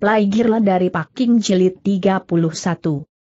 Plaigirle dari Paking Jilid 31.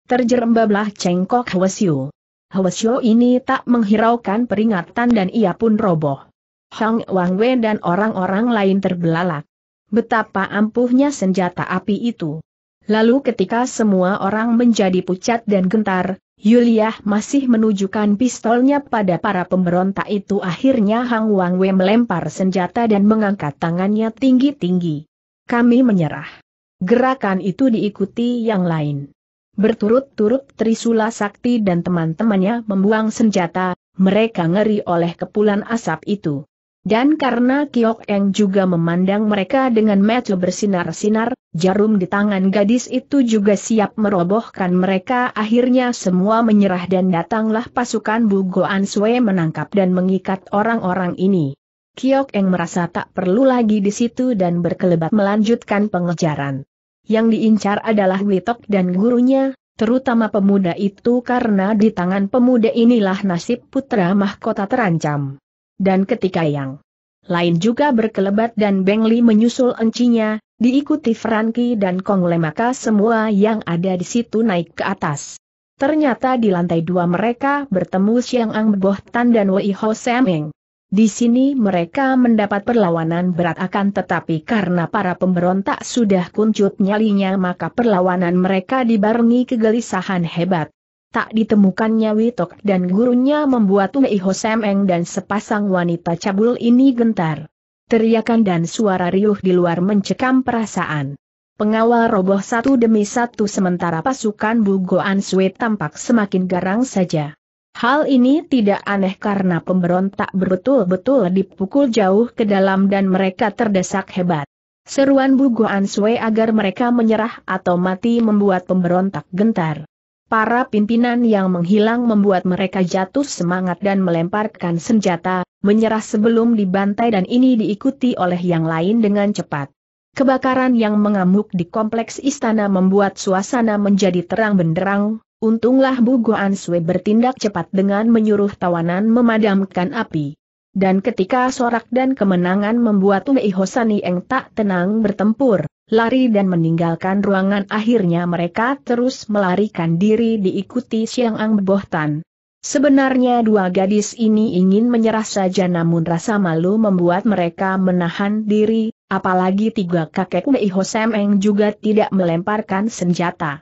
Terjerembablah cengkok Hwasyo. Hwasyo ini tak menghiraukan peringatan dan ia pun roboh. Hang Wang Wen dan orang-orang lain terbelalak. Betapa ampuhnya senjata api itu. Lalu ketika semua orang menjadi pucat dan gentar, Yulia masih menunjukkan pistolnya pada para pemberontak itu akhirnya Hang Wang Wen melempar senjata dan mengangkat tangannya tinggi-tinggi. Kami menyerah. Gerakan itu diikuti yang lain. Berturut-turut Trisula Sakti dan teman-temannya membuang senjata, mereka ngeri oleh kepulan asap itu. Dan karena Kiok Eng juga memandang mereka dengan mata bersinar-sinar, jarum di tangan gadis itu juga siap merobohkan mereka akhirnya semua menyerah dan datanglah pasukan Goan Sue menangkap dan mengikat orang-orang ini. Kiok Eng merasa tak perlu lagi di situ dan berkelebat melanjutkan pengejaran. Yang diincar adalah Witok dan gurunya, terutama pemuda itu karena di tangan pemuda inilah nasib putra mahkota terancam. Dan ketika yang lain juga berkelebat dan Bengli menyusul encinya, diikuti Franky dan Kong Kongle maka semua yang ada di situ naik ke atas. Ternyata di lantai dua mereka bertemu Siang Ang Tan dan Wei Ho Semeng. Di sini mereka mendapat perlawanan berat akan tetapi karena para pemberontak sudah kuncut nyalinya maka perlawanan mereka dibarengi kegelisahan hebat. Tak ditemukannya Witok dan gurunya membuat Wei Hosemeng dan sepasang wanita cabul ini gentar. Teriakan dan suara riuh di luar mencekam perasaan. Pengawal roboh satu demi satu sementara pasukan Bugoan Sui tampak semakin garang saja. Hal ini tidak aneh karena pemberontak betul betul dipukul jauh ke dalam dan mereka terdesak hebat. Seruan Bugoan Sue agar mereka menyerah atau mati membuat pemberontak gentar. Para pimpinan yang menghilang membuat mereka jatuh semangat dan melemparkan senjata, menyerah sebelum dibantai dan ini diikuti oleh yang lain dengan cepat. Kebakaran yang mengamuk di kompleks istana membuat suasana menjadi terang benderang, Untunglah Bu Goan Sui bertindak cepat dengan menyuruh tawanan memadamkan api. Dan ketika sorak dan kemenangan membuat Wei Hosani yang tak tenang bertempur, lari dan meninggalkan ruangan akhirnya mereka terus melarikan diri diikuti Siang Ang Bohtan. Sebenarnya dua gadis ini ingin menyerah saja namun rasa malu membuat mereka menahan diri, apalagi tiga kakek Wei yang juga tidak melemparkan senjata.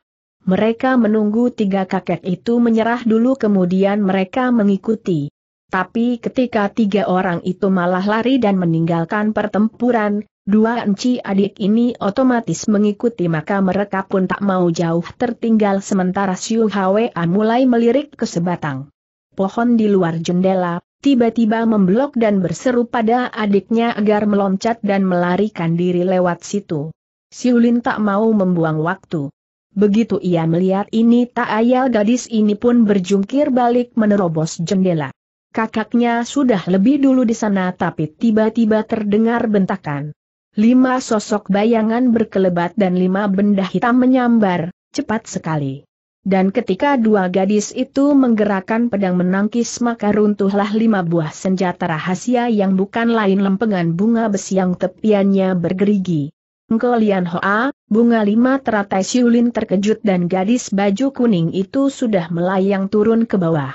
Mereka menunggu tiga kakek itu menyerah dulu kemudian mereka mengikuti. Tapi ketika tiga orang itu malah lari dan meninggalkan pertempuran, dua enci adik ini otomatis mengikuti maka mereka pun tak mau jauh tertinggal sementara Siu Hwa mulai melirik ke sebatang. Pohon di luar jendela, tiba-tiba memblok dan berseru pada adiknya agar meloncat dan melarikan diri lewat situ. Siulin tak mau membuang waktu. Begitu ia melihat ini tak ayal gadis ini pun berjungkir balik menerobos jendela. Kakaknya sudah lebih dulu di sana tapi tiba-tiba terdengar bentakan. Lima sosok bayangan berkelebat dan lima benda hitam menyambar, cepat sekali. Dan ketika dua gadis itu menggerakkan pedang menangkis maka runtuhlah lima buah senjata rahasia yang bukan lain lempengan bunga besi yang tepiannya bergerigi. Engkau Hoa, bunga lima teratai Siulin terkejut dan gadis baju kuning itu sudah melayang turun ke bawah.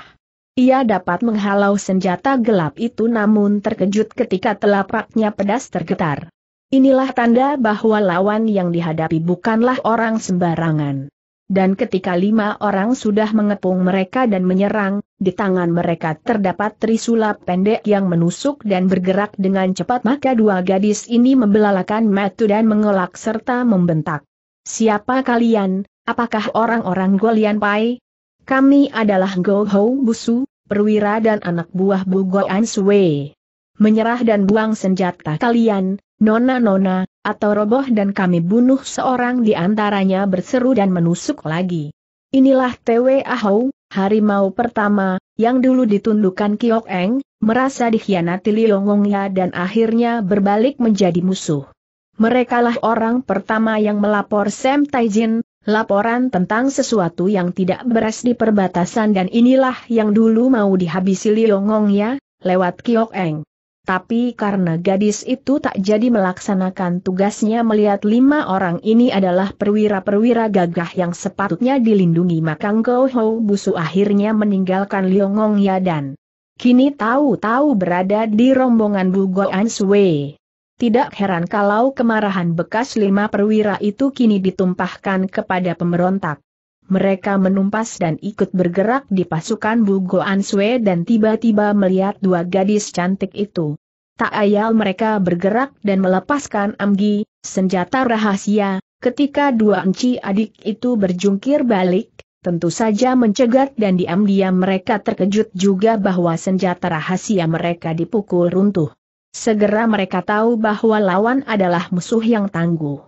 Ia dapat menghalau senjata gelap itu namun terkejut ketika telapaknya pedas tergetar. Inilah tanda bahwa lawan yang dihadapi bukanlah orang sembarangan. Dan ketika lima orang sudah mengepung mereka dan menyerang, di tangan mereka terdapat trisula pendek yang menusuk dan bergerak dengan cepat maka dua gadis ini membelalakan matu dan mengelak serta membentak. Siapa kalian? Apakah orang-orang Golian Pai? Kami adalah Go Ho Busu, perwira dan anak buah Bu Goan Sui. Menyerah dan buang senjata kalian, Nona-nona, atau roboh dan kami bunuh seorang di antaranya berseru dan menusuk lagi. Inilah Tewe Ahau, harimau pertama, yang dulu ditundukkan Kiok Eng, merasa dikhianati Liongongya dan akhirnya berbalik menjadi musuh. Merekalah orang pertama yang melapor Sam Taijin, laporan tentang sesuatu yang tidak beres di perbatasan dan inilah yang dulu mau dihabisi Liongongya, lewat Kiok Eng tapi karena gadis itu tak jadi melaksanakan tugasnya melihat lima orang ini adalah perwira-perwira gagah yang sepatutnya dilindungi maka Go Ho Busu akhirnya meninggalkan Liongong Ya dan kini tahu-tahu berada di rombongan Bu Goan Tidak heran kalau kemarahan bekas lima perwira itu kini ditumpahkan kepada pemberontak mereka menumpas dan ikut bergerak di pasukan Bu Goan Sue dan tiba-tiba melihat dua gadis cantik itu. Tak ayal mereka bergerak dan melepaskan Amgi, senjata rahasia, ketika dua enci adik itu berjungkir balik, tentu saja mencegat dan diam-diam mereka terkejut juga bahwa senjata rahasia mereka dipukul runtuh. Segera mereka tahu bahwa lawan adalah musuh yang tangguh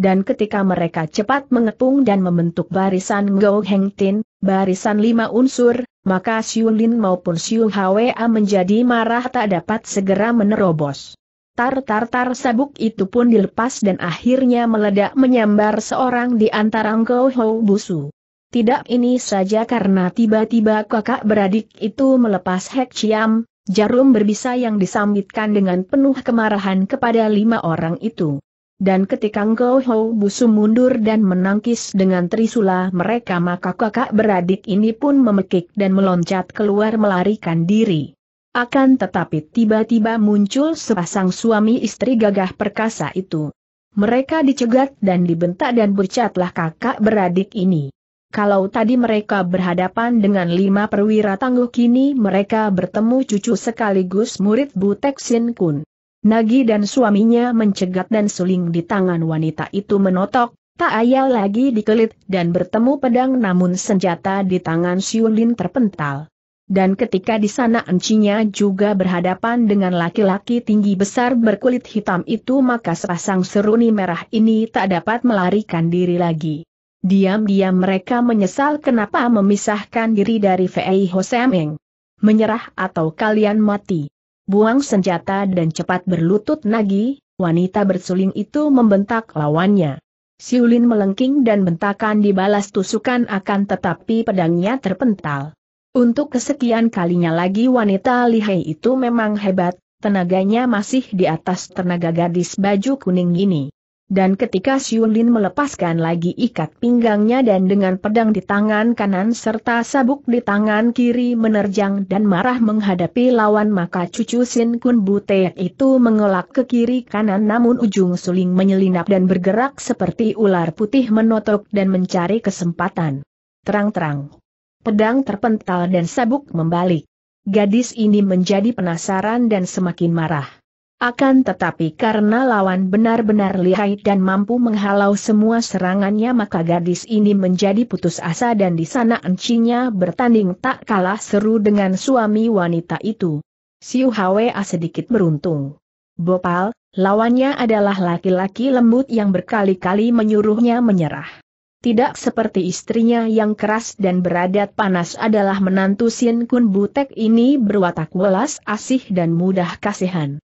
dan ketika mereka cepat mengepung dan membentuk barisan Go Heng Tin, barisan lima unsur, maka Xiu Lin maupun Xiu Hwa menjadi marah tak dapat segera menerobos. Tar-tar-tar sabuk itu pun dilepas dan akhirnya meledak menyambar seorang di antara Ngou Hou Busu. Tidak ini saja karena tiba-tiba kakak beradik itu melepas Hek Chiam, jarum berbisa yang disambitkan dengan penuh kemarahan kepada lima orang itu. Dan ketika Ngo Ho Busu mundur dan menangkis dengan trisula mereka maka kakak beradik ini pun memekik dan meloncat keluar melarikan diri. Akan tetapi tiba-tiba muncul sepasang suami istri gagah perkasa itu. Mereka dicegat dan dibentak dan bercatlah kakak beradik ini. Kalau tadi mereka berhadapan dengan lima perwira tangguh kini mereka bertemu cucu sekaligus murid Butek Sin Kun. Nagi dan suaminya mencegat dan suling di tangan wanita itu menotok, tak ayal lagi dikelit dan bertemu pedang namun senjata di tangan Siulin terpental. Dan ketika di sana encinya juga berhadapan dengan laki-laki tinggi besar berkulit hitam itu maka sepasang seruni merah ini tak dapat melarikan diri lagi. Diam-diam mereka menyesal kenapa memisahkan diri dari Fei Hosemeng. Menyerah atau kalian mati buang senjata dan cepat berlutut nagi, wanita bersuling itu membentak lawannya. Siulin melengking dan bentakan dibalas tusukan akan tetapi pedangnya terpental. Untuk kesekian kalinya lagi wanita lihai itu memang hebat, tenaganya masih di atas tenaga gadis baju kuning ini dan ketika Siulin melepaskan lagi ikat pinggangnya dan dengan pedang di tangan kanan serta sabuk di tangan kiri menerjang dan marah menghadapi lawan maka cucu Sin Kun Bute itu mengelak ke kiri kanan namun ujung suling menyelinap dan bergerak seperti ular putih menotok dan mencari kesempatan. Terang-terang. Pedang terpental dan sabuk membalik. Gadis ini menjadi penasaran dan semakin marah. Akan tetapi karena lawan benar-benar lihai dan mampu menghalau semua serangannya maka gadis ini menjadi putus asa dan di sana encinya bertanding tak kalah seru dengan suami wanita itu. Siu Hwa sedikit beruntung. Bopal, lawannya adalah laki-laki lembut yang berkali-kali menyuruhnya menyerah. Tidak seperti istrinya yang keras dan beradat panas adalah menantu Sin Kun Butek ini berwatak welas asih dan mudah kasihan.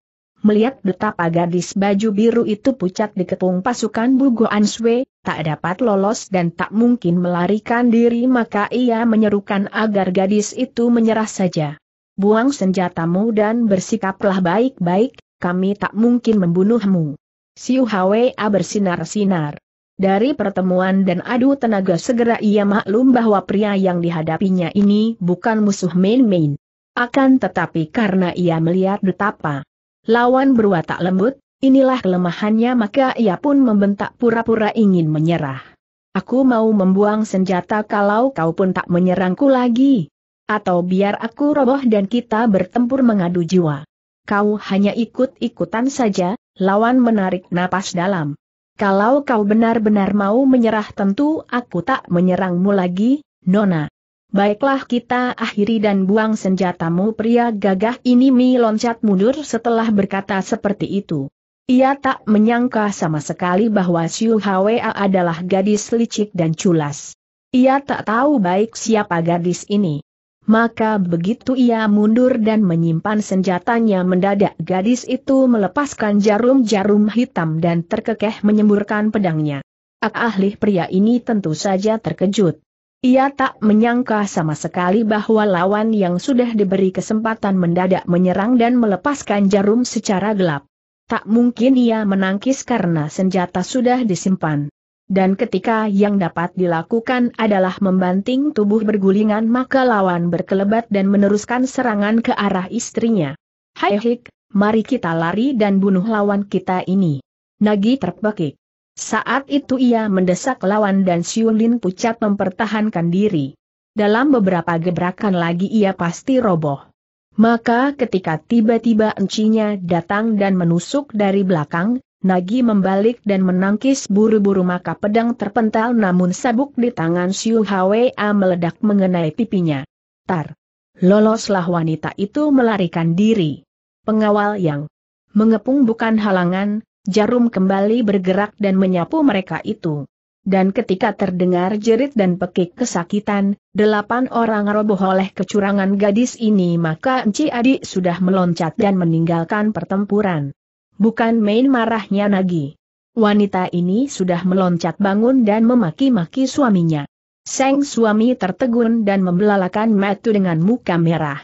Melihat betapa gadis baju biru itu pucat dikepung pasukan Bugo Answe, tak dapat lolos dan tak mungkin melarikan diri maka ia menyerukan agar gadis itu menyerah saja. Buang senjatamu dan bersikaplah baik-baik, kami tak mungkin membunuhmu. Siu Hwa bersinar-sinar. Dari pertemuan dan adu tenaga segera ia maklum bahwa pria yang dihadapinya ini bukan musuh main-main. Akan tetapi karena ia melihat betapa lawan berwatak lembut, inilah kelemahannya maka ia pun membentak pura-pura ingin menyerah. Aku mau membuang senjata kalau kau pun tak menyerangku lagi. Atau biar aku roboh dan kita bertempur mengadu jiwa. Kau hanya ikut-ikutan saja, lawan menarik napas dalam. Kalau kau benar-benar mau menyerah tentu aku tak menyerangmu lagi, Nona. Baiklah kita akhiri dan buang senjatamu pria gagah ini Mi loncat mundur setelah berkata seperti itu. Ia tak menyangka sama sekali bahwa Siu Hwa adalah gadis licik dan culas. Ia tak tahu baik siapa gadis ini. Maka begitu ia mundur dan menyimpan senjatanya mendadak gadis itu melepaskan jarum-jarum hitam dan terkekeh menyemburkan pedangnya. Ak ah, ahli pria ini tentu saja terkejut. Ia tak menyangka sama sekali bahwa lawan yang sudah diberi kesempatan mendadak menyerang dan melepaskan jarum secara gelap. Tak mungkin ia menangkis karena senjata sudah disimpan. Dan ketika yang dapat dilakukan adalah membanting tubuh bergulingan maka lawan berkelebat dan meneruskan serangan ke arah istrinya. Hai hik, mari kita lari dan bunuh lawan kita ini. Nagi terpekik. Saat itu ia mendesak lawan dan Siulin pucat mempertahankan diri. Dalam beberapa gebrakan lagi ia pasti roboh. Maka ketika tiba-tiba encinya datang dan menusuk dari belakang, Nagi membalik dan menangkis buru-buru maka pedang terpental namun sabuk di tangan Siu Hwa meledak mengenai pipinya. Tar! Loloslah wanita itu melarikan diri. Pengawal yang mengepung bukan halangan, jarum kembali bergerak dan menyapu mereka itu. Dan ketika terdengar jerit dan pekik kesakitan, delapan orang roboh oleh kecurangan gadis ini maka Enci Adik sudah meloncat dan meninggalkan pertempuran. Bukan main marahnya Nagi. Wanita ini sudah meloncat bangun dan memaki-maki suaminya. Seng suami tertegun dan membelalakan matu dengan muka merah.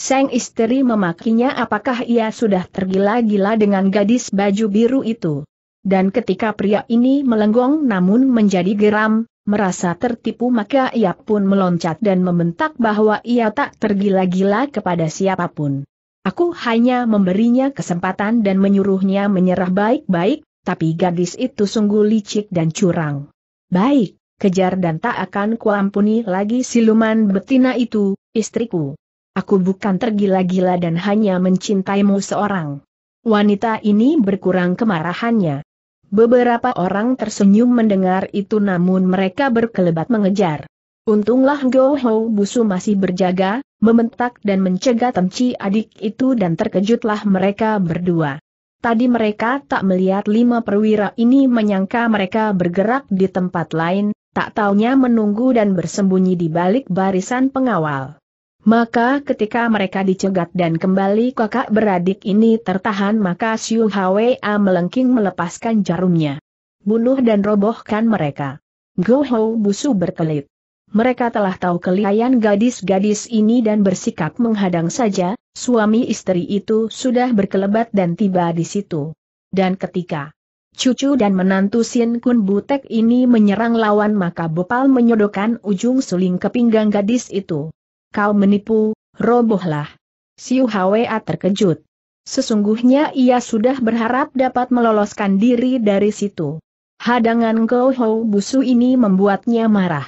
Sang istri memakinya apakah ia sudah tergila-gila dengan gadis baju biru itu. Dan ketika pria ini melenggong namun menjadi geram, merasa tertipu maka ia pun meloncat dan membentak bahwa ia tak tergila-gila kepada siapapun. Aku hanya memberinya kesempatan dan menyuruhnya menyerah baik-baik, tapi gadis itu sungguh licik dan curang. Baik, kejar dan tak akan kuampuni lagi siluman betina itu, istriku. Aku bukan tergila-gila dan hanya mencintaimu seorang. Wanita ini berkurang kemarahannya. Beberapa orang tersenyum mendengar itu namun mereka berkelebat mengejar. Untunglah Go Ho Busu masih berjaga, membentak dan mencegah temci adik itu dan terkejutlah mereka berdua. Tadi mereka tak melihat lima perwira ini menyangka mereka bergerak di tempat lain, tak taunya menunggu dan bersembunyi di balik barisan pengawal. Maka ketika mereka dicegat dan kembali kakak beradik ini tertahan maka Siu Hwa melengking melepaskan jarumnya. Bunuh dan robohkan mereka. Go Ho Busu berkelit. Mereka telah tahu kelihayan gadis-gadis ini dan bersikap menghadang saja, suami istri itu sudah berkelebat dan tiba di situ. Dan ketika cucu dan menantu Sin Kun Butek ini menyerang lawan maka Bopal menyodokan ujung suling ke pinggang gadis itu kau menipu, robohlah. Siu Hwa terkejut. Sesungguhnya ia sudah berharap dapat meloloskan diri dari situ. Hadangan Gou Busu ini membuatnya marah.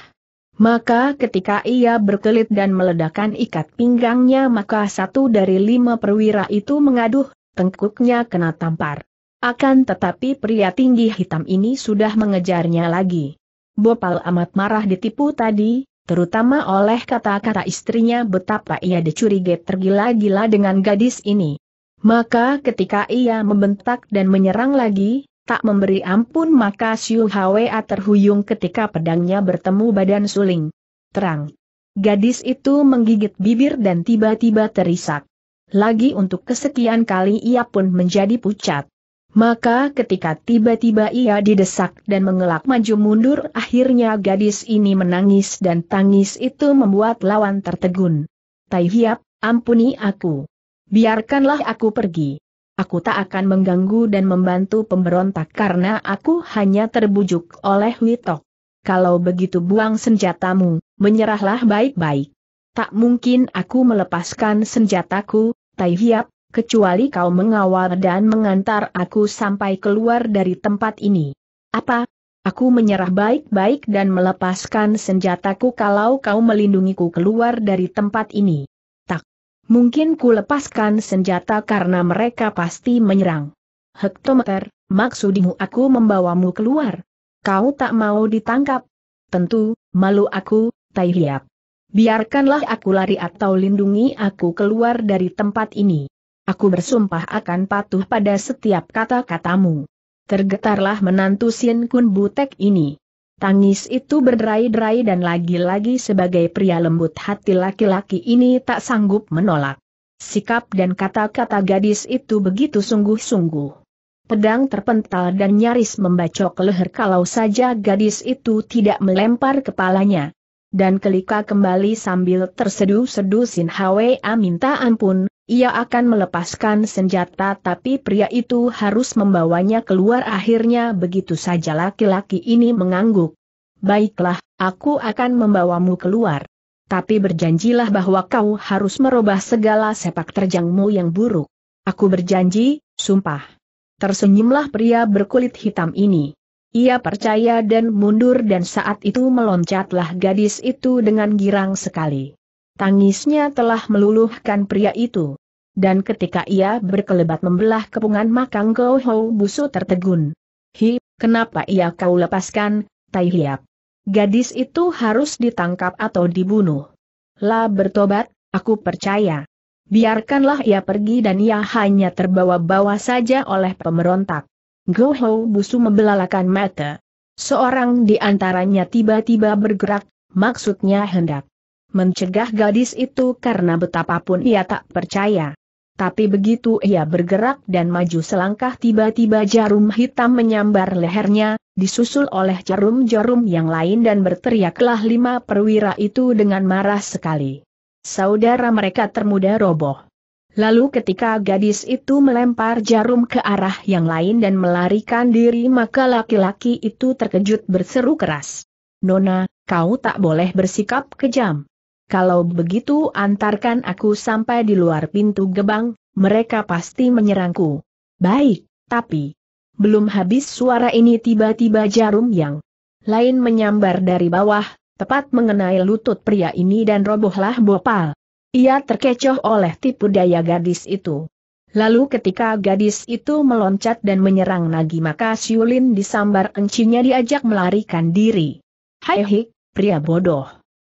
Maka ketika ia berkelit dan meledakkan ikat pinggangnya maka satu dari lima perwira itu mengaduh, tengkuknya kena tampar. Akan tetapi pria tinggi hitam ini sudah mengejarnya lagi. Bopal amat marah ditipu tadi, terutama oleh kata-kata istrinya betapa ia dicurigai tergila-gila dengan gadis ini. Maka ketika ia membentak dan menyerang lagi, tak memberi ampun maka Siu Hwa terhuyung ketika pedangnya bertemu badan suling. Terang. Gadis itu menggigit bibir dan tiba-tiba terisak. Lagi untuk kesekian kali ia pun menjadi pucat. Maka ketika tiba-tiba ia didesak dan mengelak maju mundur akhirnya gadis ini menangis dan tangis itu membuat lawan tertegun. Tai Hiap, ampuni aku. Biarkanlah aku pergi. Aku tak akan mengganggu dan membantu pemberontak karena aku hanya terbujuk oleh Witok. Kalau begitu buang senjatamu, menyerahlah baik-baik. Tak mungkin aku melepaskan senjataku, Tai Hiap, kecuali kau mengawal dan mengantar aku sampai keluar dari tempat ini. Apa? Aku menyerah baik-baik dan melepaskan senjataku kalau kau melindungiku keluar dari tempat ini. Tak. Mungkin ku lepaskan senjata karena mereka pasti menyerang. Hektometer, maksudmu aku membawamu keluar? Kau tak mau ditangkap? Tentu, malu aku, Taihiap. Biarkanlah aku lari atau lindungi aku keluar dari tempat ini. Aku bersumpah akan patuh pada setiap kata-katamu. Tergetarlah menantu Sin Kun Butek ini. Tangis itu berderai-derai dan lagi-lagi sebagai pria lembut hati laki-laki ini tak sanggup menolak. Sikap dan kata-kata gadis itu begitu sungguh-sungguh. Pedang terpental dan nyaris membacok leher kalau saja gadis itu tidak melempar kepalanya. Dan kelika kembali sambil terseduh-seduh Sin Hwa ah, minta ampun, ia akan melepaskan senjata tapi pria itu harus membawanya keluar akhirnya begitu saja laki-laki ini mengangguk. Baiklah, aku akan membawamu keluar. Tapi berjanjilah bahwa kau harus merubah segala sepak terjangmu yang buruk. Aku berjanji, sumpah. Tersenyumlah pria berkulit hitam ini. Ia percaya dan mundur dan saat itu meloncatlah gadis itu dengan girang sekali. Tangisnya telah meluluhkan pria itu. Dan ketika ia berkelebat membelah kepungan makang Gohou Ho Busu tertegun. Hi, kenapa ia kau lepaskan, Tai Hiap? Gadis itu harus ditangkap atau dibunuh. La bertobat, aku percaya. Biarkanlah ia pergi dan ia hanya terbawa-bawa saja oleh pemberontak. Gohou Ho Busu membelalakan mata. Seorang di antaranya tiba-tiba bergerak, maksudnya hendak mencegah gadis itu karena betapapun ia tak percaya. Tapi begitu ia bergerak dan maju selangkah tiba-tiba jarum hitam menyambar lehernya, disusul oleh jarum-jarum yang lain dan berteriaklah lima perwira itu dengan marah sekali. Saudara mereka termuda roboh. Lalu ketika gadis itu melempar jarum ke arah yang lain dan melarikan diri maka laki-laki itu terkejut berseru keras. Nona, kau tak boleh bersikap kejam kalau begitu antarkan aku sampai di luar pintu gebang, mereka pasti menyerangku. Baik, tapi... Belum habis suara ini tiba-tiba jarum yang lain menyambar dari bawah, tepat mengenai lutut pria ini dan robohlah bopal. Ia terkecoh oleh tipu daya gadis itu. Lalu ketika gadis itu meloncat dan menyerang Nagi maka Siulin disambar encinya diajak melarikan diri. Hai hik, pria bodoh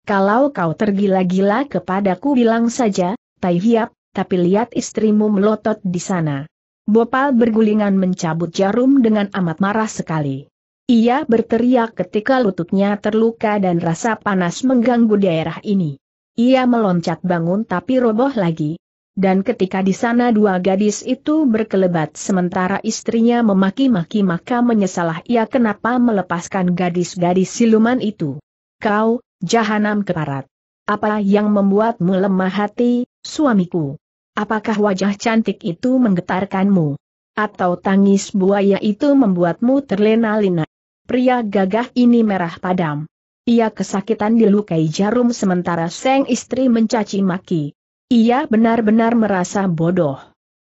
kalau kau tergila-gila kepadaku bilang saja, Tai Hiap, tapi lihat istrimu melotot di sana. Bopal bergulingan mencabut jarum dengan amat marah sekali. Ia berteriak ketika lututnya terluka dan rasa panas mengganggu daerah ini. Ia meloncat bangun tapi roboh lagi. Dan ketika di sana dua gadis itu berkelebat sementara istrinya memaki-maki maka menyesalah ia kenapa melepaskan gadis-gadis siluman itu. Kau, Jahanam keparat. Apa yang membuatmu lemah hati, suamiku? Apakah wajah cantik itu menggetarkanmu? Atau tangis buaya itu membuatmu terlena Lina. Pria gagah ini merah padam. Ia kesakitan dilukai jarum sementara seng istri mencaci maki. Ia benar-benar merasa bodoh.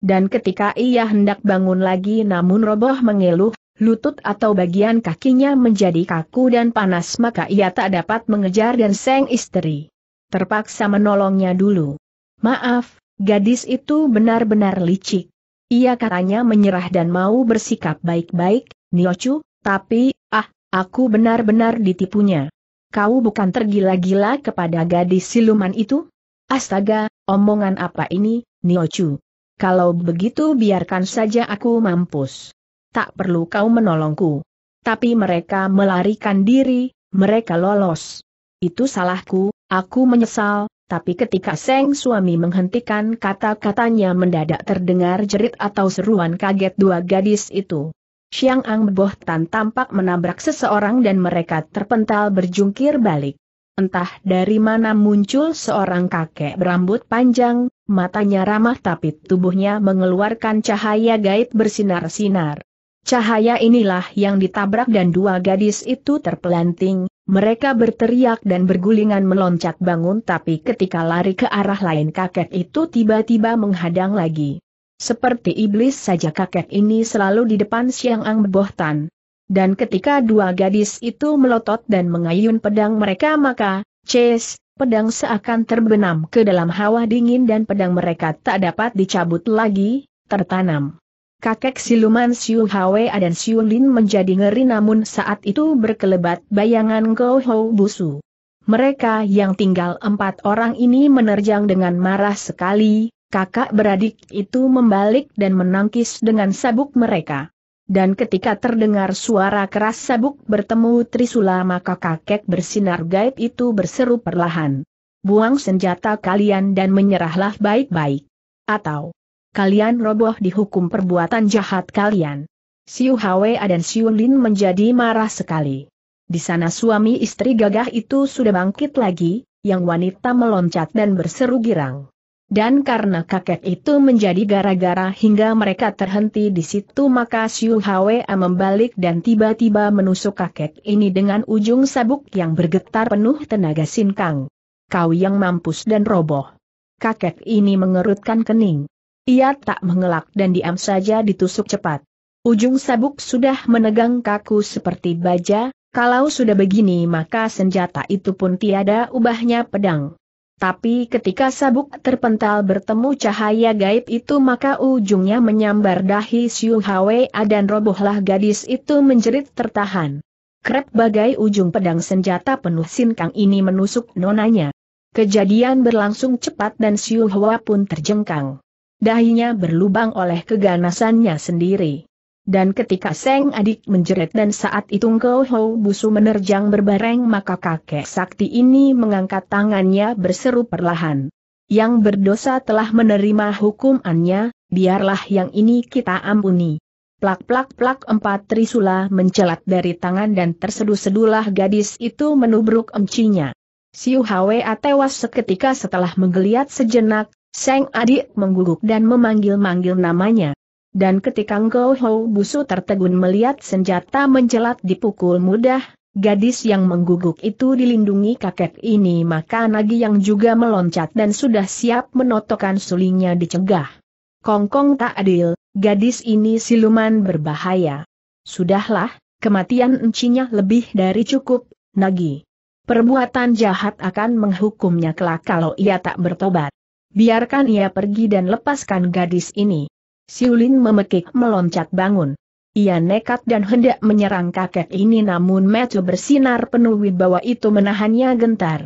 Dan ketika ia hendak bangun lagi namun roboh mengeluh, lutut atau bagian kakinya menjadi kaku dan panas maka ia tak dapat mengejar dan seng istri. Terpaksa menolongnya dulu. Maaf, gadis itu benar-benar licik. Ia katanya menyerah dan mau bersikap baik-baik, Niochu, tapi, ah, aku benar-benar ditipunya. Kau bukan tergila-gila kepada gadis siluman itu? Astaga, omongan apa ini, Niochu? Kalau begitu biarkan saja aku mampus tak perlu kau menolongku. Tapi mereka melarikan diri, mereka lolos. Itu salahku, aku menyesal, tapi ketika Seng suami menghentikan kata-katanya mendadak terdengar jerit atau seruan kaget dua gadis itu. Siang Ang Tan tampak menabrak seseorang dan mereka terpental berjungkir balik. Entah dari mana muncul seorang kakek berambut panjang, matanya ramah tapi tubuhnya mengeluarkan cahaya gaib bersinar-sinar. Cahaya inilah yang ditabrak dan dua gadis itu terpelanting, mereka berteriak dan bergulingan meloncat bangun tapi ketika lari ke arah lain kakek itu tiba-tiba menghadang lagi. Seperti iblis saja kakek ini selalu di depan Siang Ang Bohtan. Dan ketika dua gadis itu melotot dan mengayun pedang mereka maka, Chase, pedang seakan terbenam ke dalam hawa dingin dan pedang mereka tak dapat dicabut lagi, tertanam kakek siluman Siu Hwa dan Siu Lin menjadi ngeri namun saat itu berkelebat bayangan Go Hou Busu. Mereka yang tinggal empat orang ini menerjang dengan marah sekali, kakak beradik itu membalik dan menangkis dengan sabuk mereka. Dan ketika terdengar suara keras sabuk bertemu Trisula maka kakek bersinar gaib itu berseru perlahan. Buang senjata kalian dan menyerahlah baik-baik. Atau, kalian roboh dihukum perbuatan jahat kalian. Siu Hwa dan Siu Lin menjadi marah sekali. Di sana suami istri gagah itu sudah bangkit lagi, yang wanita meloncat dan berseru girang. Dan karena kakek itu menjadi gara-gara hingga mereka terhenti di situ maka Siu Hwa membalik dan tiba-tiba menusuk kakek ini dengan ujung sabuk yang bergetar penuh tenaga sinkang. Kau yang mampus dan roboh. Kakek ini mengerutkan kening. Ia tak mengelak dan diam saja ditusuk cepat. Ujung sabuk sudah menegang kaku seperti baja, kalau sudah begini maka senjata itu pun tiada ubahnya pedang. Tapi ketika sabuk terpental bertemu cahaya gaib itu maka ujungnya menyambar dahi Siu Hwe dan robohlah gadis itu menjerit tertahan. Krep bagai ujung pedang senjata penuh sinkang ini menusuk nonanya. Kejadian berlangsung cepat dan Siu Hwa pun terjengkang dahinya berlubang oleh keganasannya sendiri. Dan ketika Seng adik menjerit dan saat itu Ngkau Hou Busu menerjang berbareng maka kakek sakti ini mengangkat tangannya berseru perlahan. Yang berdosa telah menerima hukumannya, biarlah yang ini kita ampuni. Plak-plak-plak empat trisula mencelat dari tangan dan terseduh-sedulah gadis itu menubruk emcinya. Siu Hwa tewas seketika setelah menggeliat sejenak, Seng adik mengguguk dan memanggil-manggil namanya. Dan ketika Ngo Ho Busu tertegun melihat senjata menjelat dipukul mudah, gadis yang mengguguk itu dilindungi kakek ini maka Nagi yang juga meloncat dan sudah siap menotokkan sulingnya dicegah. Kongkong tak adil, gadis ini siluman berbahaya. Sudahlah, kematian encinya lebih dari cukup, Nagi. Perbuatan jahat akan menghukumnya kelak kalau ia tak bertobat. Biarkan ia pergi dan lepaskan gadis ini. Siulin memekik meloncat bangun. Ia nekat dan hendak menyerang kakek ini namun mata bersinar penuh wibawa itu menahannya gentar.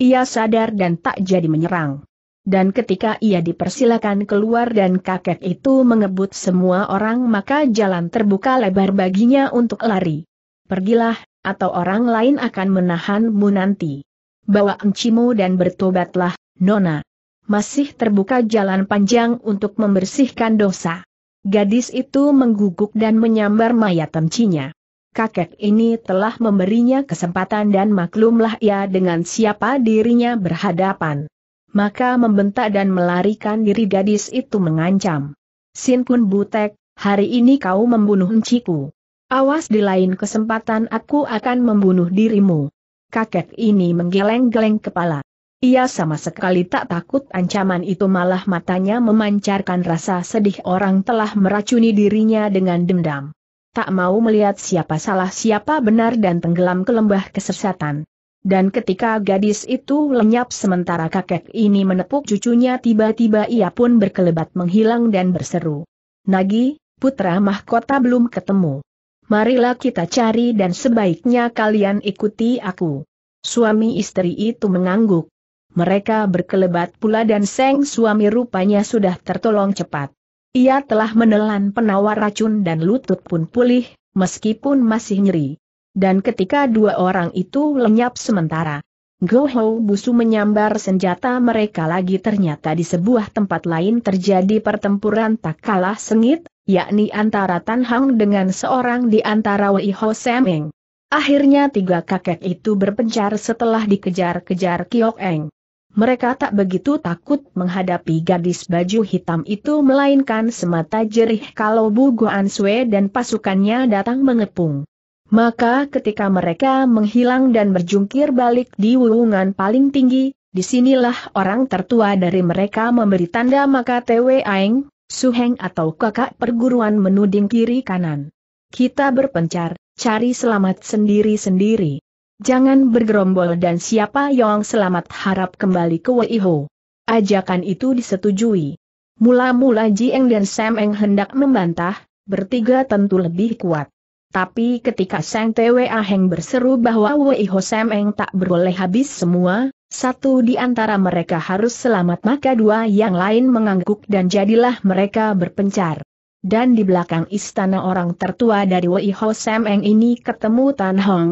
Ia sadar dan tak jadi menyerang. Dan ketika ia dipersilakan keluar dan kakek itu mengebut semua orang maka jalan terbuka lebar baginya untuk lari. Pergilah, atau orang lain akan menahanmu nanti. Bawa encimu dan bertobatlah, Nona masih terbuka jalan panjang untuk membersihkan dosa. Gadis itu mengguguk dan menyambar mayat temcinya. Kakek ini telah memberinya kesempatan dan maklumlah ia dengan siapa dirinya berhadapan. Maka membentak dan melarikan diri gadis itu mengancam. Sin Kun Butek, hari ini kau membunuh enciku. Awas di lain kesempatan aku akan membunuh dirimu. Kakek ini menggeleng-geleng kepala. Ia sama sekali tak takut ancaman itu malah matanya memancarkan rasa sedih orang telah meracuni dirinya dengan dendam. Tak mau melihat siapa salah siapa benar dan tenggelam ke lembah kesesatan. Dan ketika gadis itu lenyap sementara kakek ini menepuk cucunya tiba-tiba ia pun berkelebat menghilang dan berseru. Nagi, putra mahkota belum ketemu. Marilah kita cari dan sebaiknya kalian ikuti aku. Suami istri itu mengangguk. Mereka berkelebat pula dan Seng suami rupanya sudah tertolong cepat. Ia telah menelan penawar racun dan lutut pun pulih, meskipun masih nyeri. Dan ketika dua orang itu lenyap sementara, Goho Busu menyambar senjata mereka lagi ternyata di sebuah tempat lain terjadi pertempuran tak kalah sengit, yakni antara Tan Hang dengan seorang di antara Wei Ho Semeng. Akhirnya tiga kakek itu berpencar setelah dikejar-kejar Kiok Eng mereka tak begitu takut menghadapi gadis baju hitam itu melainkan semata jerih kalau Bu Guan Sue dan pasukannya datang mengepung. Maka ketika mereka menghilang dan berjungkir balik di wuungan paling tinggi, disinilah orang tertua dari mereka memberi tanda maka Twe Aeng, Suheng atau kakak perguruan menuding kiri kanan. Kita berpencar, cari selamat sendiri-sendiri jangan bergerombol dan siapa yang selamat harap kembali ke Ho. Ajakan itu disetujui. Mula-mula Jieng dan Sam Eng hendak membantah, bertiga tentu lebih kuat. Tapi ketika Sang Twa Heng berseru bahwa Ho Sam Eng tak beroleh habis semua, satu di antara mereka harus selamat maka dua yang lain mengangguk dan jadilah mereka berpencar. Dan di belakang istana orang tertua dari Ho Sam Eng ini ketemu Tan Hong,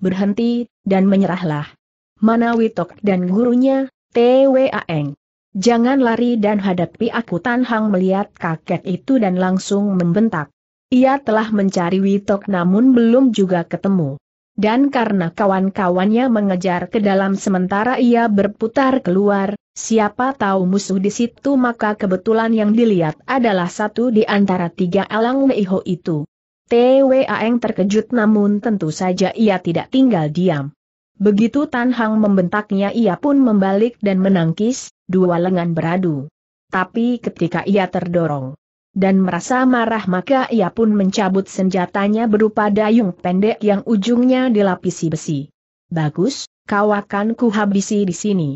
berhenti, dan menyerahlah. Mana Witok dan gurunya, TWAeng. Jangan lari dan hadapi aku Tan Hang melihat kakek itu dan langsung membentak. Ia telah mencari Witok namun belum juga ketemu. Dan karena kawan-kawannya mengejar ke dalam sementara ia berputar keluar, siapa tahu musuh di situ maka kebetulan yang dilihat adalah satu di antara tiga Alang Meiho itu. Twaeng terkejut namun tentu saja ia tidak tinggal diam. Begitu Tan Hang membentaknya ia pun membalik dan menangkis, dua lengan beradu. Tapi ketika ia terdorong dan merasa marah maka ia pun mencabut senjatanya berupa dayung pendek yang ujungnya dilapisi besi. Bagus, kau akan kuhabisi di sini.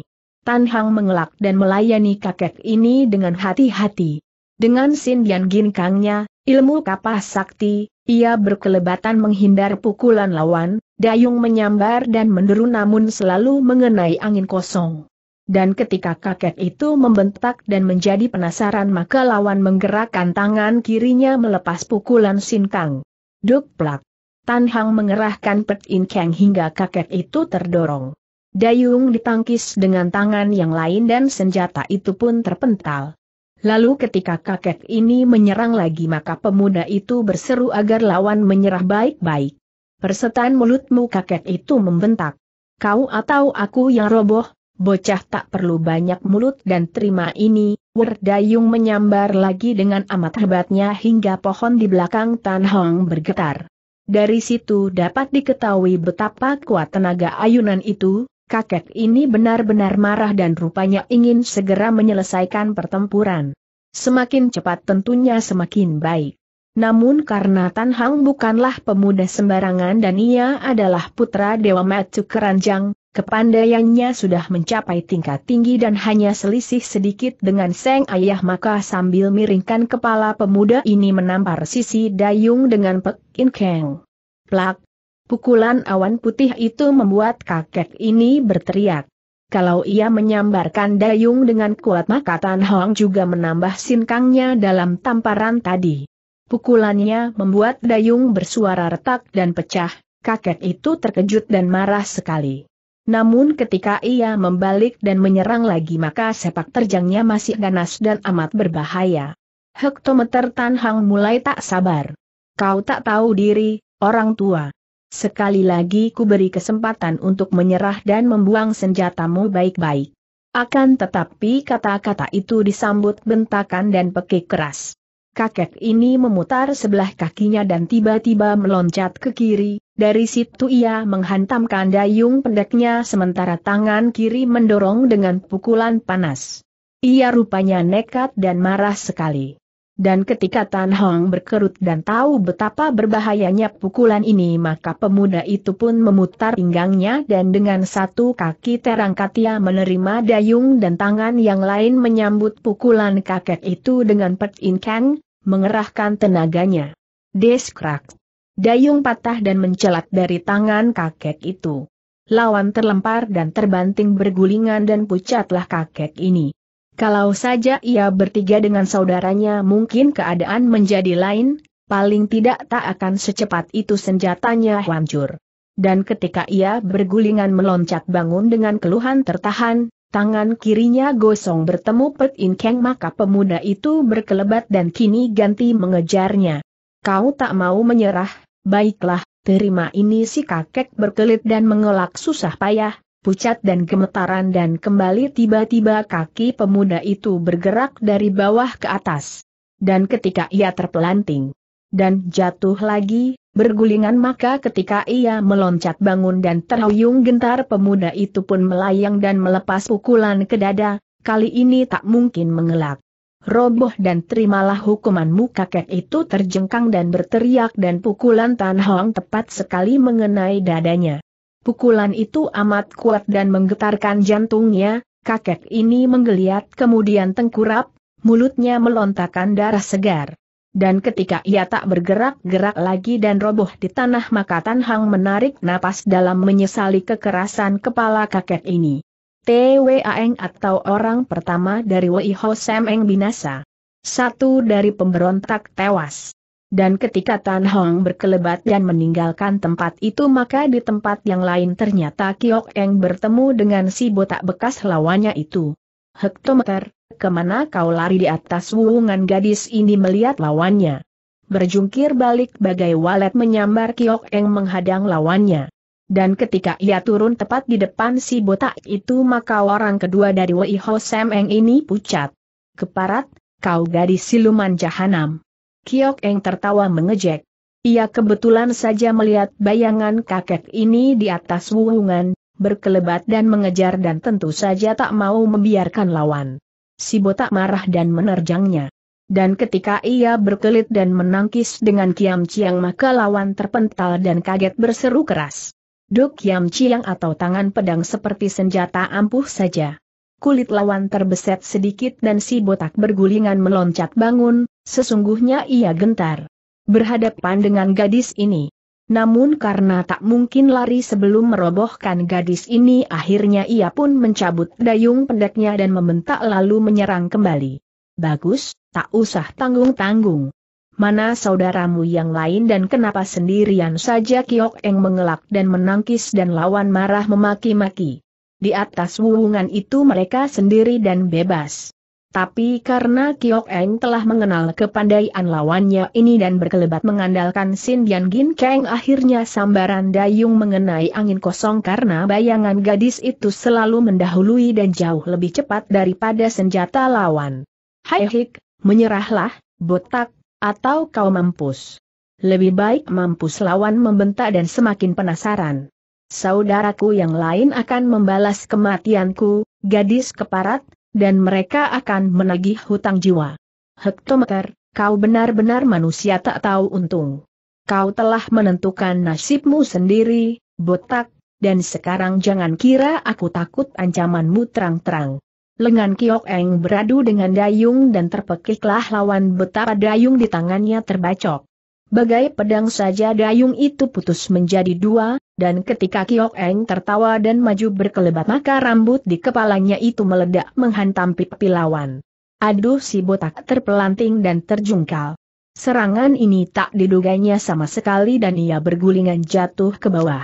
Tan Hang mengelak dan melayani kakek ini dengan hati-hati. Dengan sindian Dian Ginkangnya, Ilmu kapas sakti, ia berkelebatan menghindar pukulan lawan, dayung menyambar dan menderu namun selalu mengenai angin kosong. Dan ketika kakek itu membentak dan menjadi penasaran maka lawan menggerakkan tangan kirinya melepas pukulan sinkang. Duk plak. Tan Hang mengerahkan Pet In Kang hingga kakek itu terdorong. Dayung ditangkis dengan tangan yang lain dan senjata itu pun terpental. Lalu ketika kakek ini menyerang lagi maka pemuda itu berseru agar lawan menyerah baik-baik. Persetan mulutmu kakek itu membentak. Kau atau aku yang roboh, bocah tak perlu banyak mulut dan terima ini, Werdayung menyambar lagi dengan amat hebatnya hingga pohon di belakang Tan Hong bergetar. Dari situ dapat diketahui betapa kuat tenaga ayunan itu, Kakek ini benar-benar marah dan rupanya ingin segera menyelesaikan pertempuran. Semakin cepat tentunya semakin baik. Namun karena Tan Hang bukanlah pemuda sembarangan dan ia adalah putra Dewa Matu Keranjang, kepandaiannya sudah mencapai tingkat tinggi dan hanya selisih sedikit dengan Seng Ayah maka sambil miringkan kepala pemuda ini menampar sisi dayung dengan In Keng. Plak, Pukulan awan putih itu membuat kakek ini berteriak. Kalau ia menyambarkan dayung dengan kuat maka Tan Hong juga menambah sinkangnya dalam tamparan tadi. Pukulannya membuat dayung bersuara retak dan pecah, kakek itu terkejut dan marah sekali. Namun ketika ia membalik dan menyerang lagi maka sepak terjangnya masih ganas dan amat berbahaya. Hektometer Tan Hang mulai tak sabar. Kau tak tahu diri, orang tua. Sekali lagi ku beri kesempatan untuk menyerah dan membuang senjatamu baik-baik. Akan tetapi kata-kata itu disambut bentakan dan pekik keras. Kakek ini memutar sebelah kakinya dan tiba-tiba meloncat ke kiri, dari situ ia menghantamkan dayung pendeknya sementara tangan kiri mendorong dengan pukulan panas. Ia rupanya nekat dan marah sekali. Dan ketika Tan Hong berkerut dan tahu betapa berbahayanya pukulan ini maka pemuda itu pun memutar pinggangnya dan dengan satu kaki terangkat ia menerima dayung dan tangan yang lain menyambut pukulan kakek itu dengan pet kang, mengerahkan tenaganya. Deskrak. Dayung patah dan mencelat dari tangan kakek itu. Lawan terlempar dan terbanting bergulingan dan pucatlah kakek ini. Kalau saja ia bertiga dengan saudaranya mungkin keadaan menjadi lain, paling tidak tak akan secepat itu senjatanya hancur. Dan ketika ia bergulingan meloncat bangun dengan keluhan tertahan, tangan kirinya gosong bertemu Pet In Keng maka pemuda itu berkelebat dan kini ganti mengejarnya. Kau tak mau menyerah, baiklah, terima ini si kakek berkelit dan mengelak susah payah, pucat dan gemetaran dan kembali tiba-tiba kaki pemuda itu bergerak dari bawah ke atas. Dan ketika ia terpelanting dan jatuh lagi, bergulingan maka ketika ia meloncat bangun dan terhuyung gentar pemuda itu pun melayang dan melepas pukulan ke dada, kali ini tak mungkin mengelak. Roboh dan terimalah hukumanmu kakek itu terjengkang dan berteriak dan pukulan Tan Hong tepat sekali mengenai dadanya. Pukulan itu amat kuat dan menggetarkan jantungnya, kakek ini menggeliat kemudian tengkurap, mulutnya melontarkan darah segar. Dan ketika ia tak bergerak-gerak lagi dan roboh di tanah maka Tan Hang menarik napas dalam menyesali kekerasan kepala kakek ini. T.W.A.Eng atau orang pertama dari Wei Ho Sam Eng binasa. Satu dari pemberontak tewas. Dan ketika Tan Hong berkelebat dan meninggalkan tempat itu maka di tempat yang lain ternyata Kiok Eng bertemu dengan si botak bekas lawannya itu. Hektometer, kemana kau lari di atas wuhungan gadis ini melihat lawannya. Berjungkir balik bagai walet menyambar Kiok Eng menghadang lawannya. Dan ketika ia turun tepat di depan si botak itu maka orang kedua dari Wei Ho Sam Eng ini pucat. Keparat, kau gadis siluman jahanam. Kiok Eng tertawa mengejek. Ia kebetulan saja melihat bayangan kakek ini di atas wuhungan, berkelebat dan mengejar dan tentu saja tak mau membiarkan lawan. Si botak marah dan menerjangnya. Dan ketika ia berkelit dan menangkis dengan Kiam Chiang maka lawan terpental dan kaget berseru keras. Duk Kiam Chiang atau tangan pedang seperti senjata ampuh saja. Kulit lawan terbeset sedikit dan si botak bergulingan meloncat bangun, Sesungguhnya ia gentar. Berhadapan dengan gadis ini. Namun karena tak mungkin lari sebelum merobohkan gadis ini akhirnya ia pun mencabut dayung pendeknya dan membentak lalu menyerang kembali. Bagus, tak usah tanggung-tanggung. Mana saudaramu yang lain dan kenapa sendirian saja Kiok Eng mengelak dan menangkis dan lawan marah memaki-maki. Di atas wuwungan itu mereka sendiri dan bebas. Tapi karena Kiok Eng telah mengenal kepandaian lawannya ini dan berkelebat mengandalkan Sin Dian Gin Keng akhirnya sambaran dayung mengenai angin kosong karena bayangan gadis itu selalu mendahului dan jauh lebih cepat daripada senjata lawan. Hai hik, menyerahlah, botak, atau kau mampus. Lebih baik mampus lawan membentak dan semakin penasaran. Saudaraku yang lain akan membalas kematianku, gadis keparat, dan mereka akan menagih hutang jiwa. Hektometer, kau benar-benar manusia tak tahu untung. Kau telah menentukan nasibmu sendiri, botak, dan sekarang jangan kira aku takut ancamanmu terang-terang. Lengan Kiok Eng beradu dengan dayung dan terpekiklah lawan betapa dayung di tangannya terbacok. Bagai pedang saja dayung itu putus menjadi dua, dan ketika Kiok Eng tertawa dan maju berkelebat maka rambut di kepalanya itu meledak menghantam pipi lawan. Aduh si botak terpelanting dan terjungkal. Serangan ini tak diduganya sama sekali dan ia bergulingan jatuh ke bawah.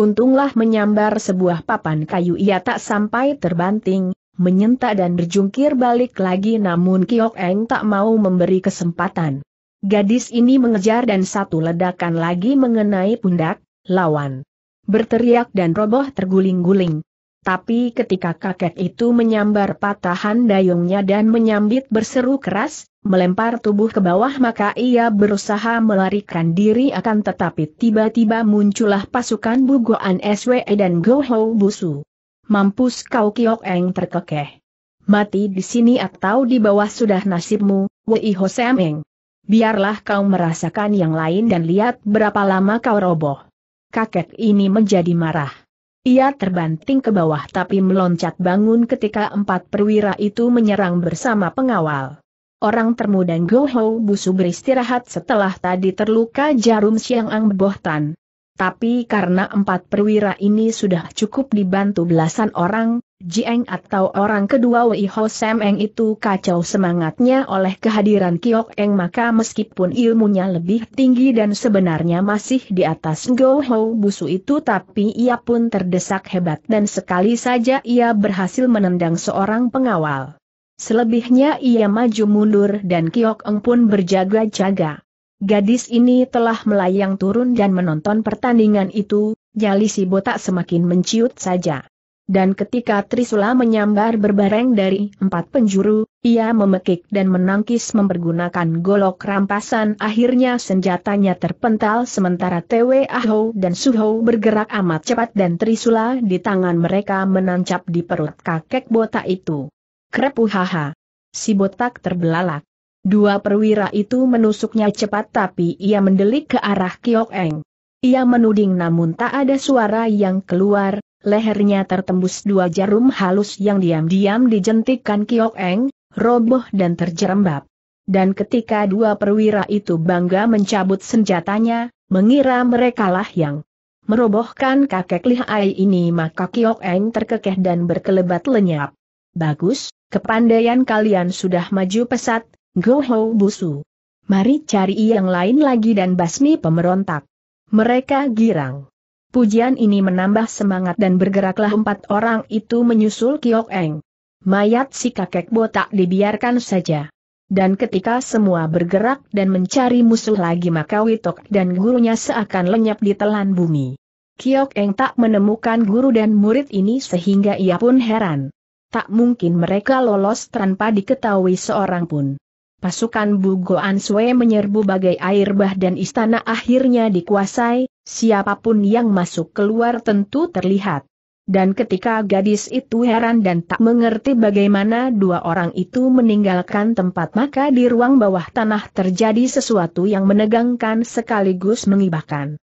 Untunglah menyambar sebuah papan kayu ia tak sampai terbanting, menyentak dan berjungkir balik lagi namun Kiok Eng tak mau memberi kesempatan. Gadis ini mengejar dan satu ledakan lagi mengenai pundak, lawan. Berteriak dan roboh terguling-guling. Tapi ketika kakek itu menyambar patahan dayungnya dan menyambit berseru keras, melempar tubuh ke bawah maka ia berusaha melarikan diri akan tetapi tiba-tiba muncullah pasukan bugoan SWE dan Goho Busu. Mampus kau Kiok Eng terkekeh. Mati di sini atau di bawah sudah nasibmu, Wei Ho Biarlah kau merasakan yang lain dan lihat berapa lama kau roboh kakek ini menjadi marah. Ia terbanting ke bawah tapi meloncat bangun ketika empat perwira itu menyerang bersama pengawal. Orang termuda Goho Busu beristirahat setelah tadi terluka jarum siang Ang Bohtan, tapi karena empat perwira ini sudah cukup dibantu belasan orang, Jieng atau orang kedua Wei Ho Sam Eng itu kacau semangatnya oleh kehadiran Kiok Eng maka meskipun ilmunya lebih tinggi dan sebenarnya masih di atas Go Ho Busu itu tapi ia pun terdesak hebat dan sekali saja ia berhasil menendang seorang pengawal. Selebihnya ia maju mundur dan Kiok Eng pun berjaga-jaga. Gadis ini telah melayang turun dan menonton pertandingan itu, nyali si botak semakin menciut saja. Dan ketika Trisula menyambar berbareng dari empat penjuru, ia memekik dan menangkis mempergunakan golok rampasan akhirnya senjatanya terpental sementara Tewe Ahou dan Suho bergerak amat cepat dan Trisula di tangan mereka menancap di perut kakek botak itu. Krepuhaha! Si botak terbelalak. Dua perwira itu menusuknya cepat tapi ia mendelik ke arah Kiok Eng. Ia menuding namun tak ada suara yang keluar, lehernya tertembus dua jarum halus yang diam-diam dijentikan Kiok Eng, roboh dan terjerembab. Dan ketika dua perwira itu bangga mencabut senjatanya, mengira merekalah yang merobohkan kakek lihai ini maka Kiok Eng terkekeh dan berkelebat lenyap. Bagus, kepandaian kalian sudah maju pesat, Goho Busu. Mari cari yang lain lagi dan basmi pemberontak. Mereka girang. Pujian ini menambah semangat dan bergeraklah empat orang itu menyusul Kiok Eng. Mayat si kakek botak dibiarkan saja. Dan ketika semua bergerak dan mencari musuh lagi maka Witok dan gurunya seakan lenyap di telan bumi. Kiok Eng tak menemukan guru dan murid ini sehingga ia pun heran. Tak mungkin mereka lolos tanpa diketahui seorang pun. Pasukan Bugoan Sue menyerbu bagai air bah dan istana akhirnya dikuasai, siapapun yang masuk keluar tentu terlihat. Dan ketika gadis itu heran dan tak mengerti bagaimana dua orang itu meninggalkan tempat maka di ruang bawah tanah terjadi sesuatu yang menegangkan sekaligus mengibahkan.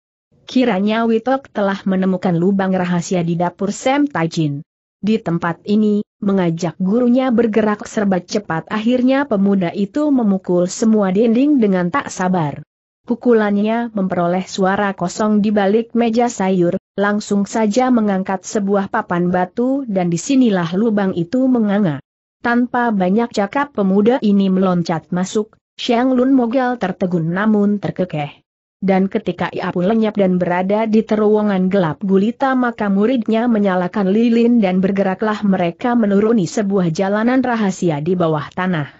Kiranya Witok telah menemukan lubang rahasia di dapur Sam Tajin. Di tempat ini, mengajak gurunya bergerak serba cepat akhirnya pemuda itu memukul semua dinding dengan tak sabar. Pukulannya memperoleh suara kosong di balik meja sayur, langsung saja mengangkat sebuah papan batu dan disinilah lubang itu menganga. Tanpa banyak cakap pemuda ini meloncat masuk, Xiang Lun Mogal tertegun namun terkekeh dan ketika ia pun lenyap dan berada di terowongan gelap gulita maka muridnya menyalakan lilin dan bergeraklah mereka menuruni sebuah jalanan rahasia di bawah tanah.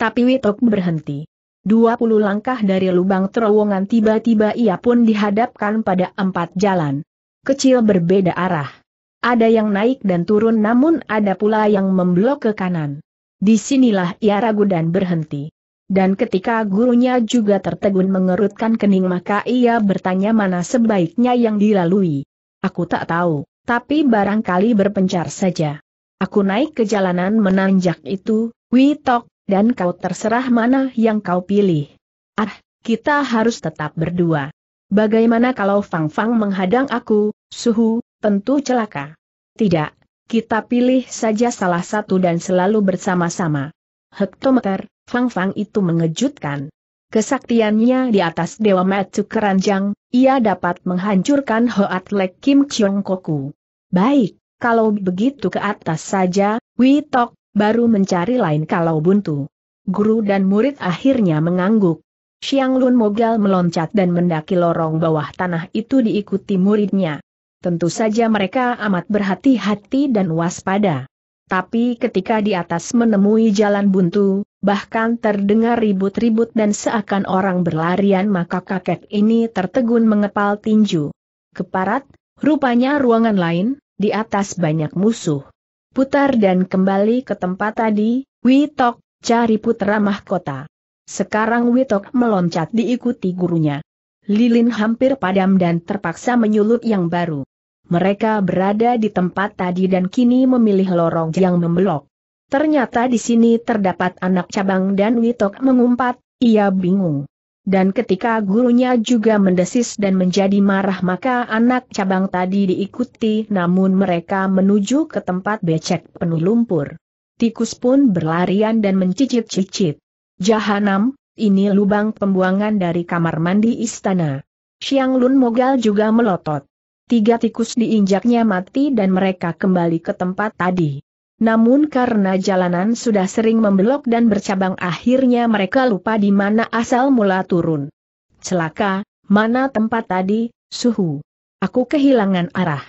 Tapi Witok berhenti. 20 langkah dari lubang terowongan tiba-tiba ia pun dihadapkan pada empat jalan. Kecil berbeda arah. Ada yang naik dan turun namun ada pula yang memblok ke kanan. Disinilah ia ragu dan berhenti. Dan ketika gurunya juga tertegun mengerutkan kening maka ia bertanya mana sebaiknya yang dilalui. Aku tak tahu, tapi barangkali berpencar saja. Aku naik ke jalanan menanjak itu, Witok, dan kau terserah mana yang kau pilih. Ah, kita harus tetap berdua. Bagaimana kalau Fang Fang menghadang aku, suhu, tentu celaka. Tidak, kita pilih saja salah satu dan selalu bersama-sama. Hektometer, Fang Fang itu mengejutkan. Kesaktiannya di atas Dewa Matsu Keranjang, ia dapat menghancurkan Hoat Lek Kim Chiong Koku. Baik, kalau begitu ke atas saja, Witok, baru mencari lain kalau buntu. Guru dan murid akhirnya mengangguk. Xiang Lun Mogal meloncat dan mendaki lorong bawah tanah itu diikuti muridnya. Tentu saja mereka amat berhati-hati dan waspada. Tapi ketika di atas menemui jalan buntu, bahkan terdengar ribut-ribut dan seakan orang berlarian maka kakek ini tertegun mengepal tinju. Keparat, rupanya ruangan lain, di atas banyak musuh. Putar dan kembali ke tempat tadi, Witok, cari putra mahkota. Sekarang Witok meloncat diikuti gurunya. Lilin hampir padam dan terpaksa menyulut yang baru mereka berada di tempat tadi dan kini memilih lorong yang membelok. Ternyata di sini terdapat anak cabang dan Witok mengumpat, ia bingung. Dan ketika gurunya juga mendesis dan menjadi marah maka anak cabang tadi diikuti namun mereka menuju ke tempat becek penuh lumpur. Tikus pun berlarian dan mencicit-cicit. Jahanam, ini lubang pembuangan dari kamar mandi istana. Xiang Lun Mogal juga melotot. Tiga tikus diinjaknya mati dan mereka kembali ke tempat tadi. Namun karena jalanan sudah sering membelok dan bercabang akhirnya mereka lupa di mana asal mula turun. Celaka, mana tempat tadi, suhu. Aku kehilangan arah.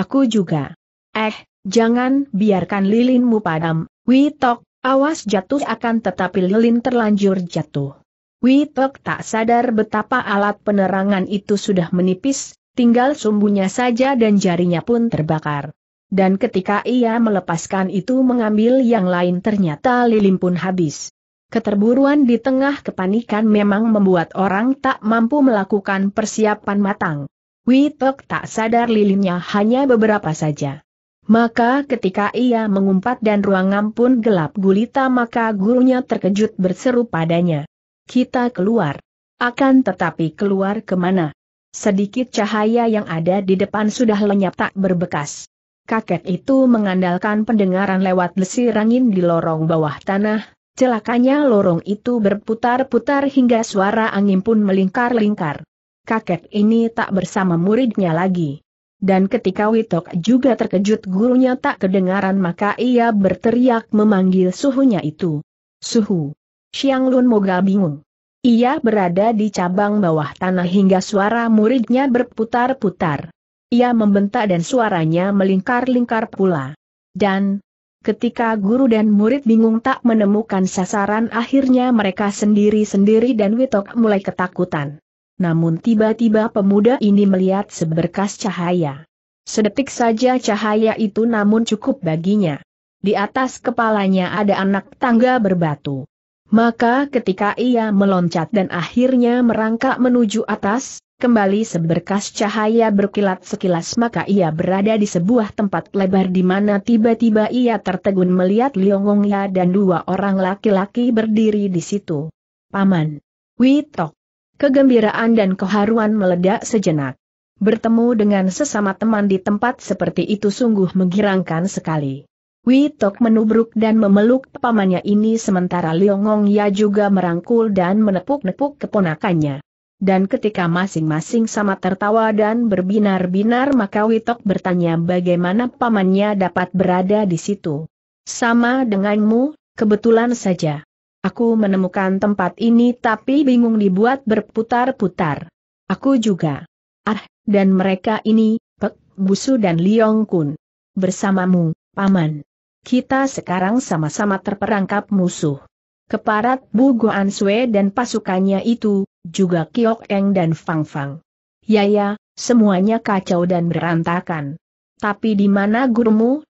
Aku juga. Eh, jangan biarkan lilinmu padam, Witok, awas jatuh akan tetapi lilin terlanjur jatuh. Witok tak sadar betapa alat penerangan itu sudah menipis, tinggal sumbunya saja dan jarinya pun terbakar. Dan ketika ia melepaskan itu mengambil yang lain ternyata lilin pun habis. Keterburuan di tengah kepanikan memang membuat orang tak mampu melakukan persiapan matang. Witok tak sadar lilinnya hanya beberapa saja. Maka ketika ia mengumpat dan ruangan pun gelap gulita maka gurunya terkejut berseru padanya. Kita keluar. Akan tetapi keluar kemana? Sedikit cahaya yang ada di depan sudah lenyap tak berbekas. Kakek itu mengandalkan pendengaran lewat besi angin di lorong bawah tanah, celakanya lorong itu berputar-putar hingga suara angin pun melingkar-lingkar. Kakek ini tak bersama muridnya lagi. Dan ketika Witok juga terkejut gurunya tak kedengaran maka ia berteriak memanggil suhunya itu. Suhu. Xiang Lun Moga bingung. Ia berada di cabang bawah tanah hingga suara muridnya berputar-putar. Ia membentak dan suaranya melingkar-lingkar pula. Dan, ketika guru dan murid bingung tak menemukan sasaran akhirnya mereka sendiri-sendiri dan Witok mulai ketakutan. Namun tiba-tiba pemuda ini melihat seberkas cahaya. Sedetik saja cahaya itu namun cukup baginya. Di atas kepalanya ada anak tangga berbatu. Maka ketika ia meloncat dan akhirnya merangkak menuju atas, kembali seberkas cahaya berkilat sekilas maka ia berada di sebuah tempat lebar di mana tiba-tiba ia tertegun melihat Liongong Ya dan dua orang laki-laki berdiri di situ. Paman. Witok. Kegembiraan dan keharuan meledak sejenak. Bertemu dengan sesama teman di tempat seperti itu sungguh menggirangkan sekali. Witok menubruk dan memeluk pamannya ini sementara Liongong Ya juga merangkul dan menepuk-nepuk keponakannya. Dan ketika masing-masing sama tertawa dan berbinar-binar maka Witok bertanya bagaimana pamannya dapat berada di situ. Sama denganmu, kebetulan saja. Aku menemukan tempat ini tapi bingung dibuat berputar-putar. Aku juga. Ah, dan mereka ini, Pek, Busu dan Liong Kun. Bersamamu, Paman kita sekarang sama-sama terperangkap musuh. Keparat Bu Goan Sue dan pasukannya itu, juga Kiok Eng dan Fang Fang. Ya ya, semuanya kacau dan berantakan. Tapi di mana gurumu,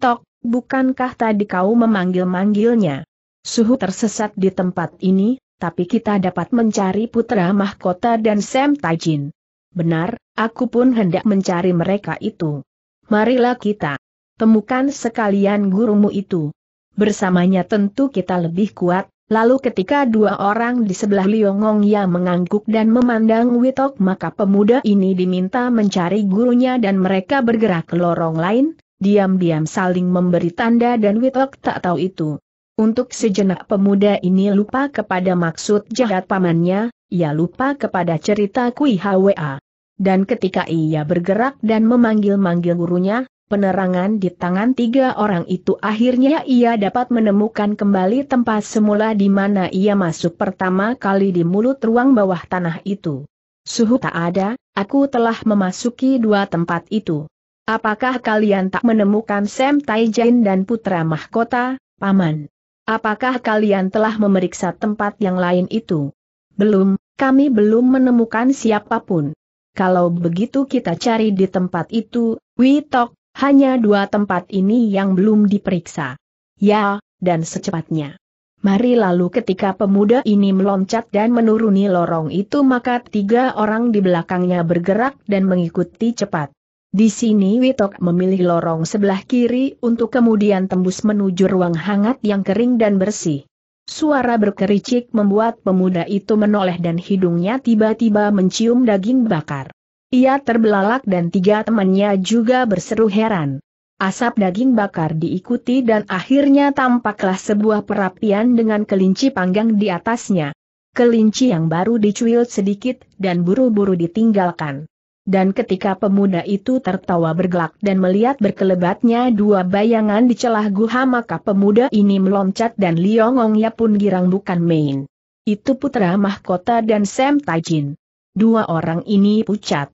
Tok, bukankah tadi kau memanggil-manggilnya? Suhu tersesat di tempat ini, tapi kita dapat mencari putra mahkota dan Sam Tajin. Benar, aku pun hendak mencari mereka itu. Marilah kita temukan sekalian gurumu itu. Bersamanya tentu kita lebih kuat, lalu ketika dua orang di sebelah Liongong yang mengangguk dan memandang Witok maka pemuda ini diminta mencari gurunya dan mereka bergerak ke lorong lain, diam-diam saling memberi tanda dan Witok tak tahu itu. Untuk sejenak pemuda ini lupa kepada maksud jahat pamannya, ia lupa kepada cerita Kui Hwa. Dan ketika ia bergerak dan memanggil-manggil gurunya, penerangan di tangan tiga orang itu akhirnya ia dapat menemukan kembali tempat semula di mana ia masuk pertama kali di mulut ruang bawah tanah itu. Suhu tak ada, aku telah memasuki dua tempat itu. Apakah kalian tak menemukan Sam Taijin dan putra mahkota, paman? Apakah kalian telah memeriksa tempat yang lain itu? Belum, kami belum menemukan siapapun. Kalau begitu kita cari di tempat itu, Witok, hanya dua tempat ini yang belum diperiksa. Ya, dan secepatnya. Mari lalu ketika pemuda ini meloncat dan menuruni lorong itu maka tiga orang di belakangnya bergerak dan mengikuti cepat. Di sini Witok memilih lorong sebelah kiri untuk kemudian tembus menuju ruang hangat yang kering dan bersih. Suara berkericik membuat pemuda itu menoleh dan hidungnya tiba-tiba mencium daging bakar. Ia terbelalak dan tiga temannya juga berseru heran. Asap daging bakar diikuti dan akhirnya tampaklah sebuah perapian dengan kelinci panggang di atasnya. Kelinci yang baru dicuil sedikit dan buru-buru ditinggalkan. Dan ketika pemuda itu tertawa bergelak dan melihat berkelebatnya dua bayangan di celah guha maka pemuda ini meloncat dan Liongongnya pun girang bukan main. Itu putra mahkota dan Sam Tajin. Dua orang ini pucat.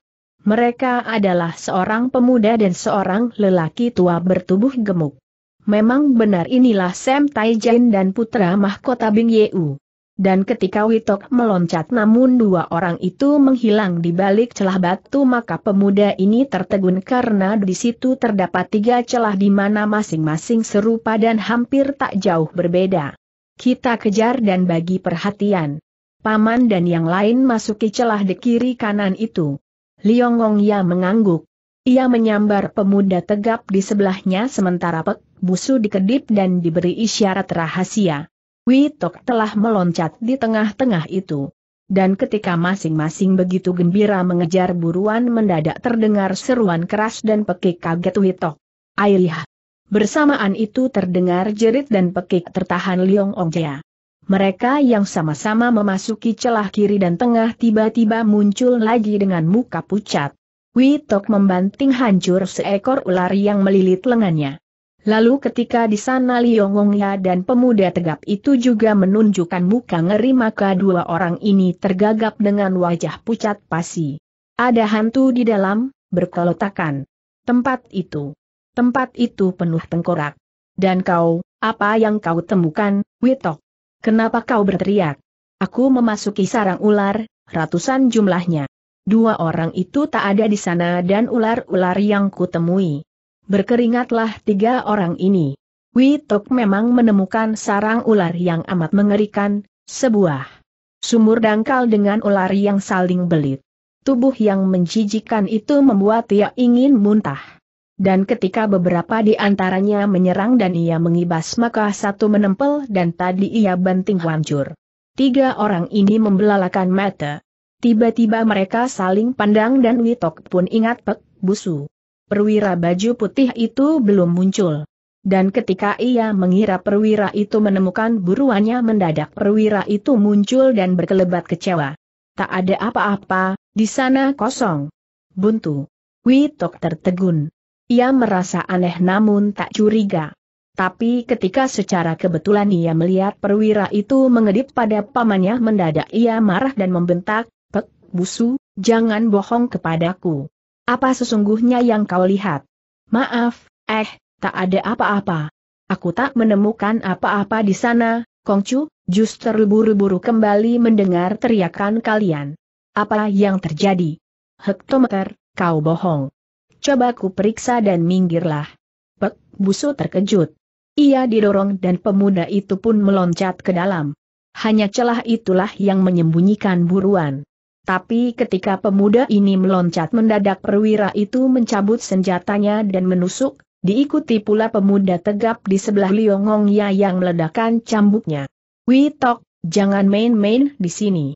Mereka adalah seorang pemuda dan seorang lelaki tua bertubuh gemuk. Memang benar inilah Sam Taijin dan putra mahkota Bing Yeu. Dan ketika Witok meloncat namun dua orang itu menghilang di balik celah batu maka pemuda ini tertegun karena di situ terdapat tiga celah di mana masing-masing serupa dan hampir tak jauh berbeda. Kita kejar dan bagi perhatian. Paman dan yang lain masuki celah di kiri kanan itu. Liong Wong Ya mengangguk. Ia menyambar pemuda tegap di sebelahnya sementara Pek Busu dikedip dan diberi isyarat rahasia. Witok telah meloncat di tengah-tengah itu. Dan ketika masing-masing begitu gembira mengejar buruan mendadak terdengar seruan keras dan pekik kaget Witok. Ailih. Bersamaan itu terdengar jerit dan pekik tertahan Liong Ongja. Mereka yang sama-sama memasuki celah kiri dan tengah tiba-tiba muncul lagi dengan muka pucat. Witok membanting hancur seekor ular yang melilit lengannya. Lalu ketika di sana Liongongya dan pemuda tegap itu juga menunjukkan muka ngeri maka dua orang ini tergagap dengan wajah pucat pasi. Ada hantu di dalam, berkelotakan. Tempat itu. Tempat itu penuh tengkorak. Dan kau, apa yang kau temukan, Witok? Kenapa kau berteriak? Aku memasuki sarang ular, ratusan jumlahnya. Dua orang itu tak ada di sana dan ular-ular yang kutemui. Berkeringatlah tiga orang ini. Witok memang menemukan sarang ular yang amat mengerikan, sebuah sumur dangkal dengan ular yang saling belit. Tubuh yang menjijikan itu membuat ia ingin muntah dan ketika beberapa di antaranya menyerang dan ia mengibas maka satu menempel dan tadi ia banting hancur. Tiga orang ini membelalakan mata. Tiba-tiba mereka saling pandang dan Witok pun ingat Pek Busu. Perwira baju putih itu belum muncul. Dan ketika ia mengira perwira itu menemukan buruannya mendadak perwira itu muncul dan berkelebat kecewa. Tak ada apa-apa, di sana kosong. Buntu. Witok tertegun. Ia merasa aneh namun tak curiga. Tapi ketika secara kebetulan ia melihat perwira itu mengedip pada pamannya mendadak ia marah dan membentak, Pek, busu, jangan bohong kepadaku. Apa sesungguhnya yang kau lihat? Maaf, eh, tak ada apa-apa. Aku tak menemukan apa-apa di sana, Kongcu, justru buru-buru kembali mendengar teriakan kalian. Apa yang terjadi? Hektometer, kau bohong. Coba ku periksa dan minggirlah. Pek, busu terkejut. Ia didorong dan pemuda itu pun meloncat ke dalam. Hanya celah itulah yang menyembunyikan buruan. Tapi ketika pemuda ini meloncat mendadak perwira itu mencabut senjatanya dan menusuk, diikuti pula pemuda tegap di sebelah liongongnya yang meledakkan cambuknya. Witok, jangan main-main di sini.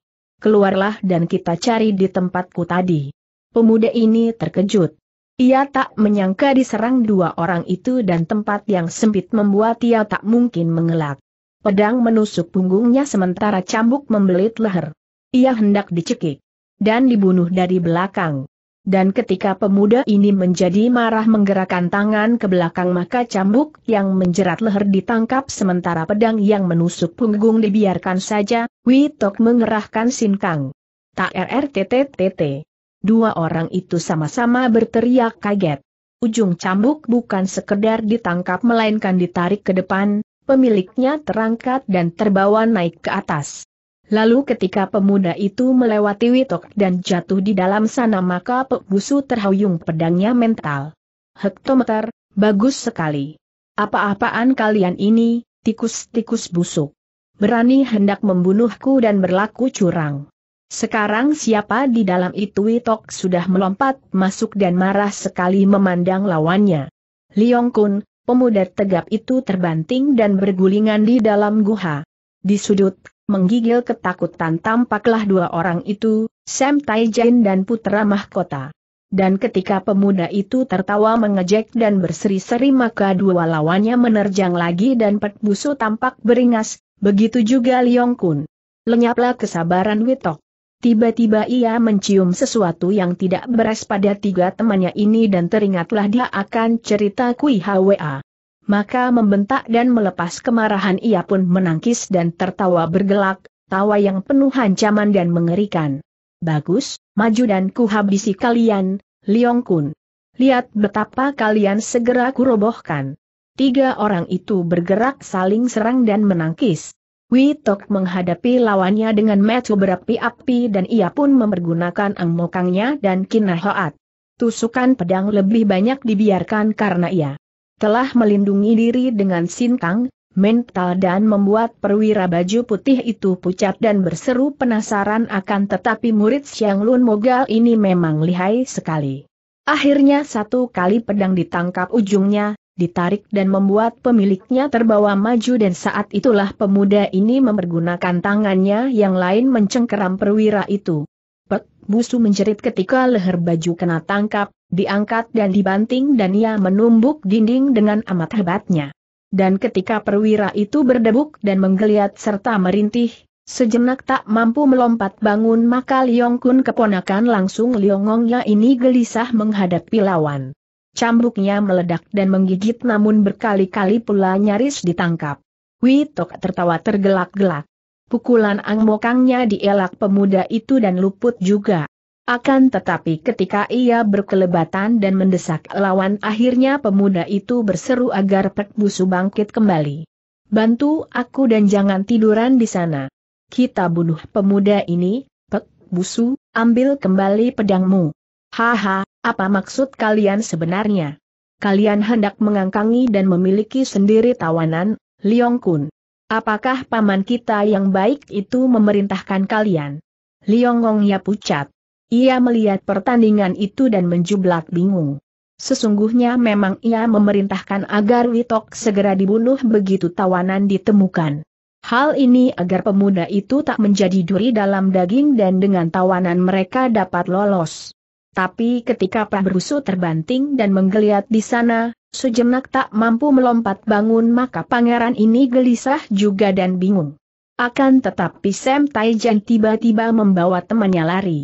Keluarlah dan kita cari di tempatku tadi. Pemuda ini terkejut. Ia tak menyangka diserang dua orang itu dan tempat yang sempit membuat ia tak mungkin mengelak. Pedang menusuk punggungnya sementara cambuk membelit leher. Ia hendak dicekik dan dibunuh dari belakang. Dan ketika pemuda ini menjadi marah menggerakkan tangan ke belakang maka cambuk yang menjerat leher ditangkap sementara pedang yang menusuk punggung dibiarkan saja, Witok mengerahkan sinkang. Tak RRTTTT. Dua orang itu sama-sama berteriak kaget. Ujung cambuk bukan sekedar ditangkap melainkan ditarik ke depan, pemiliknya terangkat dan terbawa naik ke atas. Lalu ketika pemuda itu melewati Witok dan jatuh di dalam sana maka pebusu terhuyung pedangnya mental. Hektometer, bagus sekali. Apa-apaan kalian ini, tikus-tikus busuk. Berani hendak membunuhku dan berlaku curang. Sekarang siapa di dalam itu Witok sudah melompat masuk dan marah sekali memandang lawannya. Liong Kun, pemuda tegap itu terbanting dan bergulingan di dalam guha. Di sudut, menggigil ketakutan tampaklah dua orang itu, Sam Taijin dan Putra Mahkota. Dan ketika pemuda itu tertawa mengejek dan berseri-seri maka dua lawannya menerjang lagi dan pet Busu tampak beringas, begitu juga Liong Kun. Lenyaplah kesabaran Witok. Tiba-tiba ia mencium sesuatu yang tidak beres pada tiga temannya ini dan teringatlah dia akan cerita Kui Hwa. Maka membentak dan melepas kemarahan ia pun menangkis dan tertawa bergelak, tawa yang penuh ancaman dan mengerikan. Bagus, maju dan kuhabisi kalian, Liong Kun. Lihat betapa kalian segera kurobohkan. Tiga orang itu bergerak saling serang dan menangkis. Witok menghadapi lawannya dengan metu berapi-api dan ia pun mempergunakan angmokangnya dan kinahoat. Tusukan pedang lebih banyak dibiarkan karena ia telah melindungi diri dengan sinkang, mental dan membuat perwira baju putih itu pucat dan berseru penasaran akan tetapi murid Siang Lun Mogal ini memang lihai sekali. Akhirnya satu kali pedang ditangkap ujungnya, ditarik dan membuat pemiliknya terbawa maju dan saat itulah pemuda ini mempergunakan tangannya yang lain mencengkeram perwira itu. Pek, busu menjerit ketika leher baju kena tangkap, diangkat dan dibanting dan ia menumbuk dinding dengan amat hebatnya. Dan ketika perwira itu berdebuk dan menggeliat serta merintih, Sejenak tak mampu melompat bangun maka Liong Kun keponakan langsung Liongongnya ini gelisah menghadapi lawan cambuknya meledak dan menggigit namun berkali-kali pula nyaris ditangkap. Witok tertawa tergelak-gelak. Pukulan angmokangnya dielak pemuda itu dan luput juga. Akan tetapi ketika ia berkelebatan dan mendesak lawan akhirnya pemuda itu berseru agar Pek Busu bangkit kembali. Bantu aku dan jangan tiduran di sana. Kita bunuh pemuda ini, Pek Busu, ambil kembali pedangmu. Haha, apa maksud kalian sebenarnya? Kalian hendak mengangkangi dan memiliki sendiri tawanan, Liong Kun. Apakah paman kita yang baik itu memerintahkan kalian? Liong ya pucat. Ia melihat pertandingan itu dan menjublak bingung. Sesungguhnya memang ia memerintahkan agar Witok segera dibunuh begitu tawanan ditemukan. Hal ini agar pemuda itu tak menjadi duri dalam daging dan dengan tawanan mereka dapat lolos. Tapi ketika Pak Berusu terbanting dan menggeliat di sana, sejenak tak mampu melompat bangun maka pangeran ini gelisah juga dan bingung. Akan tetapi Sam Taijan tiba-tiba membawa temannya lari.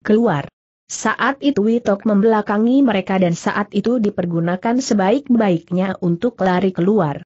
Keluar. Saat itu Witok membelakangi mereka dan saat itu dipergunakan sebaik-baiknya untuk lari keluar.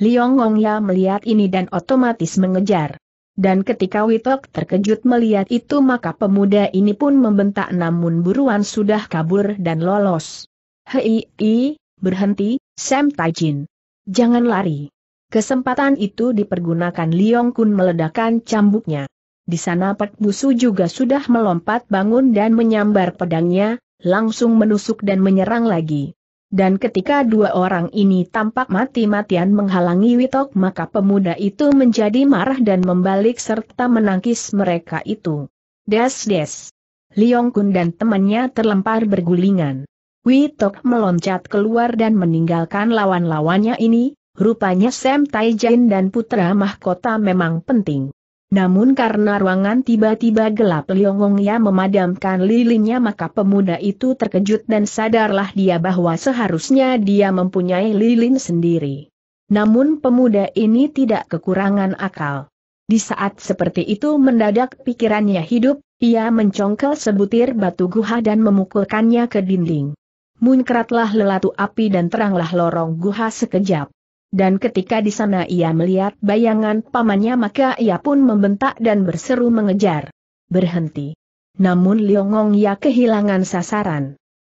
Liong Ongya melihat ini dan otomatis mengejar. Dan ketika Witok terkejut melihat itu maka pemuda ini pun membentak namun buruan sudah kabur dan lolos. Hei, i, berhenti, Sam Taijin. Jangan lari. Kesempatan itu dipergunakan Liong Kun meledakan cambuknya. Di sana Pak Busu juga sudah melompat bangun dan menyambar pedangnya, langsung menusuk dan menyerang lagi. Dan ketika dua orang ini tampak mati-matian menghalangi Witok maka pemuda itu menjadi marah dan membalik serta menangkis mereka itu. Des-des. Liong Kun dan temannya terlempar bergulingan. Witok meloncat keluar dan meninggalkan lawan-lawannya ini, rupanya Sam Taijin dan putra mahkota memang penting. Namun karena ruangan tiba-tiba gelap Liong memadamkan lilinnya maka pemuda itu terkejut dan sadarlah dia bahwa seharusnya dia mempunyai lilin sendiri. Namun pemuda ini tidak kekurangan akal. Di saat seperti itu mendadak pikirannya hidup, ia mencongkel sebutir batu guha dan memukulkannya ke dinding. Munkratlah lelatu api dan teranglah lorong guha sekejap dan ketika di sana ia melihat bayangan pamannya maka ia pun membentak dan berseru mengejar. Berhenti. Namun Liongong ia kehilangan sasaran.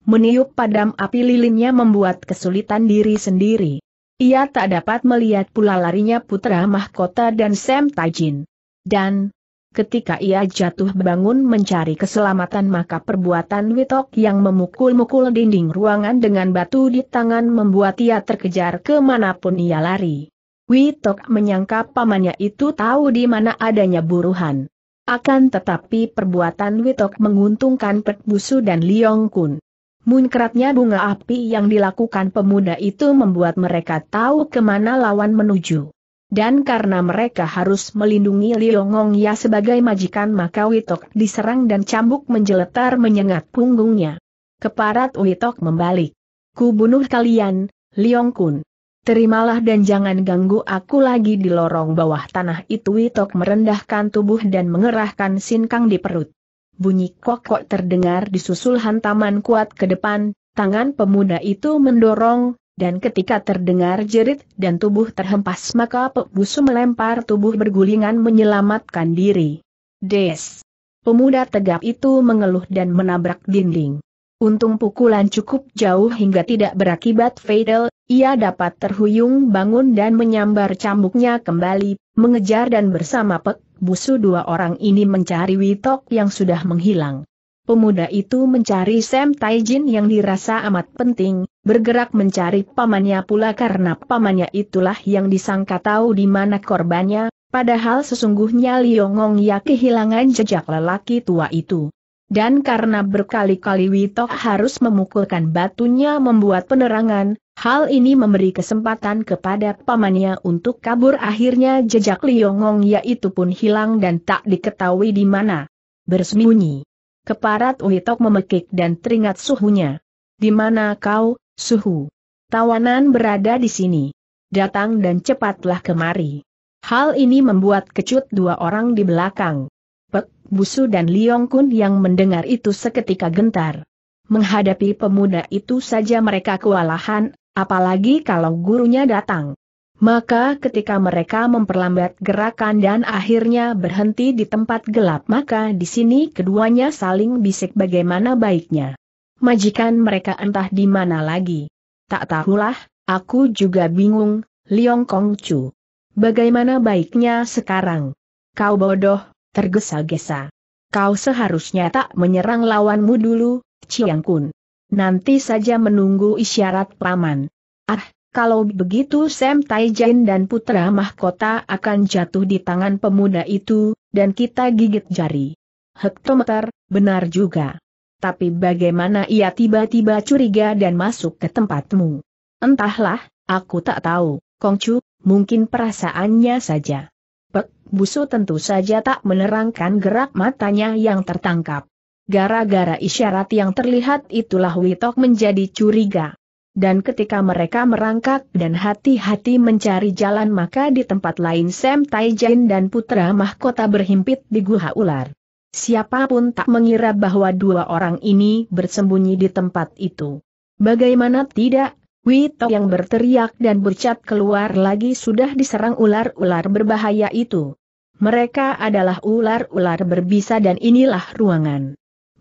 Meniup padam api lilinnya membuat kesulitan diri sendiri. Ia tak dapat melihat pula larinya putra mahkota dan Sam Tajin. Dan, ketika ia jatuh bangun mencari keselamatan maka perbuatan Witok yang memukul-mukul dinding ruangan dengan batu di tangan membuat ia terkejar kemanapun ia lari. Witok menyangka pamannya itu tahu di mana adanya buruhan. Akan tetapi perbuatan Witok menguntungkan Pek Busu dan Liong Kun. Munkratnya bunga api yang dilakukan pemuda itu membuat mereka tahu kemana lawan menuju. Dan karena mereka harus melindungi Liongong Ya sebagai majikan maka Witok diserang dan cambuk menjeletar menyengat punggungnya. Keparat Witok membalik. Ku bunuh kalian, Liong Kun. Terimalah dan jangan ganggu aku lagi di lorong bawah tanah itu Witok merendahkan tubuh dan mengerahkan sinkang di perut. Bunyi kokok terdengar disusul hantaman kuat ke depan, tangan pemuda itu mendorong, dan ketika terdengar jerit dan tubuh terhempas maka Pek Busu melempar tubuh bergulingan menyelamatkan diri. Des! Pemuda tegap itu mengeluh dan menabrak dinding. Untung pukulan cukup jauh hingga tidak berakibat fatal, ia dapat terhuyung bangun dan menyambar cambuknya kembali, mengejar dan bersama Pek Busu dua orang ini mencari Witok yang sudah menghilang. Pemuda itu mencari Sam Taijin yang dirasa amat penting, bergerak mencari pamannya pula karena pamannya itulah yang disangka tahu di mana korbannya, padahal sesungguhnya Liongong ya kehilangan jejak lelaki tua itu. Dan karena berkali-kali Witok harus memukulkan batunya membuat penerangan, hal ini memberi kesempatan kepada pamannya untuk kabur akhirnya jejak Liongong ya itu pun hilang dan tak diketahui di mana. Bersembunyi. Keparat Uhitok memekik dan teringat suhunya. Di mana kau, suhu? Tawanan berada di sini. Datang dan cepatlah kemari. Hal ini membuat kecut dua orang di belakang. Pek, Busu dan Liong Kun yang mendengar itu seketika gentar. Menghadapi pemuda itu saja mereka kewalahan, apalagi kalau gurunya datang. Maka ketika mereka memperlambat gerakan dan akhirnya berhenti di tempat gelap maka di sini keduanya saling bisik bagaimana baiknya. Majikan mereka entah di mana lagi. Tak tahulah, aku juga bingung, Liong Kong Chu. Bagaimana baiknya sekarang? Kau bodoh, tergesa-gesa. Kau seharusnya tak menyerang lawanmu dulu, Chiang Kun. Nanti saja menunggu isyarat paman. Ah, kalau begitu Sam Taijin dan putra mahkota akan jatuh di tangan pemuda itu, dan kita gigit jari. Hektometer, benar juga. Tapi bagaimana ia tiba-tiba curiga dan masuk ke tempatmu? Entahlah, aku tak tahu, Kongcu, mungkin perasaannya saja. Pek, busu tentu saja tak menerangkan gerak matanya yang tertangkap. Gara-gara isyarat yang terlihat itulah Witok menjadi curiga. Dan ketika mereka merangkak dan hati-hati mencari jalan maka di tempat lain Sam Taijin dan putra mahkota berhimpit di Guha Ular. Siapapun tak mengira bahwa dua orang ini bersembunyi di tempat itu. Bagaimana tidak, Wito yang berteriak dan bercat keluar lagi sudah diserang ular-ular berbahaya itu. Mereka adalah ular-ular berbisa dan inilah ruangan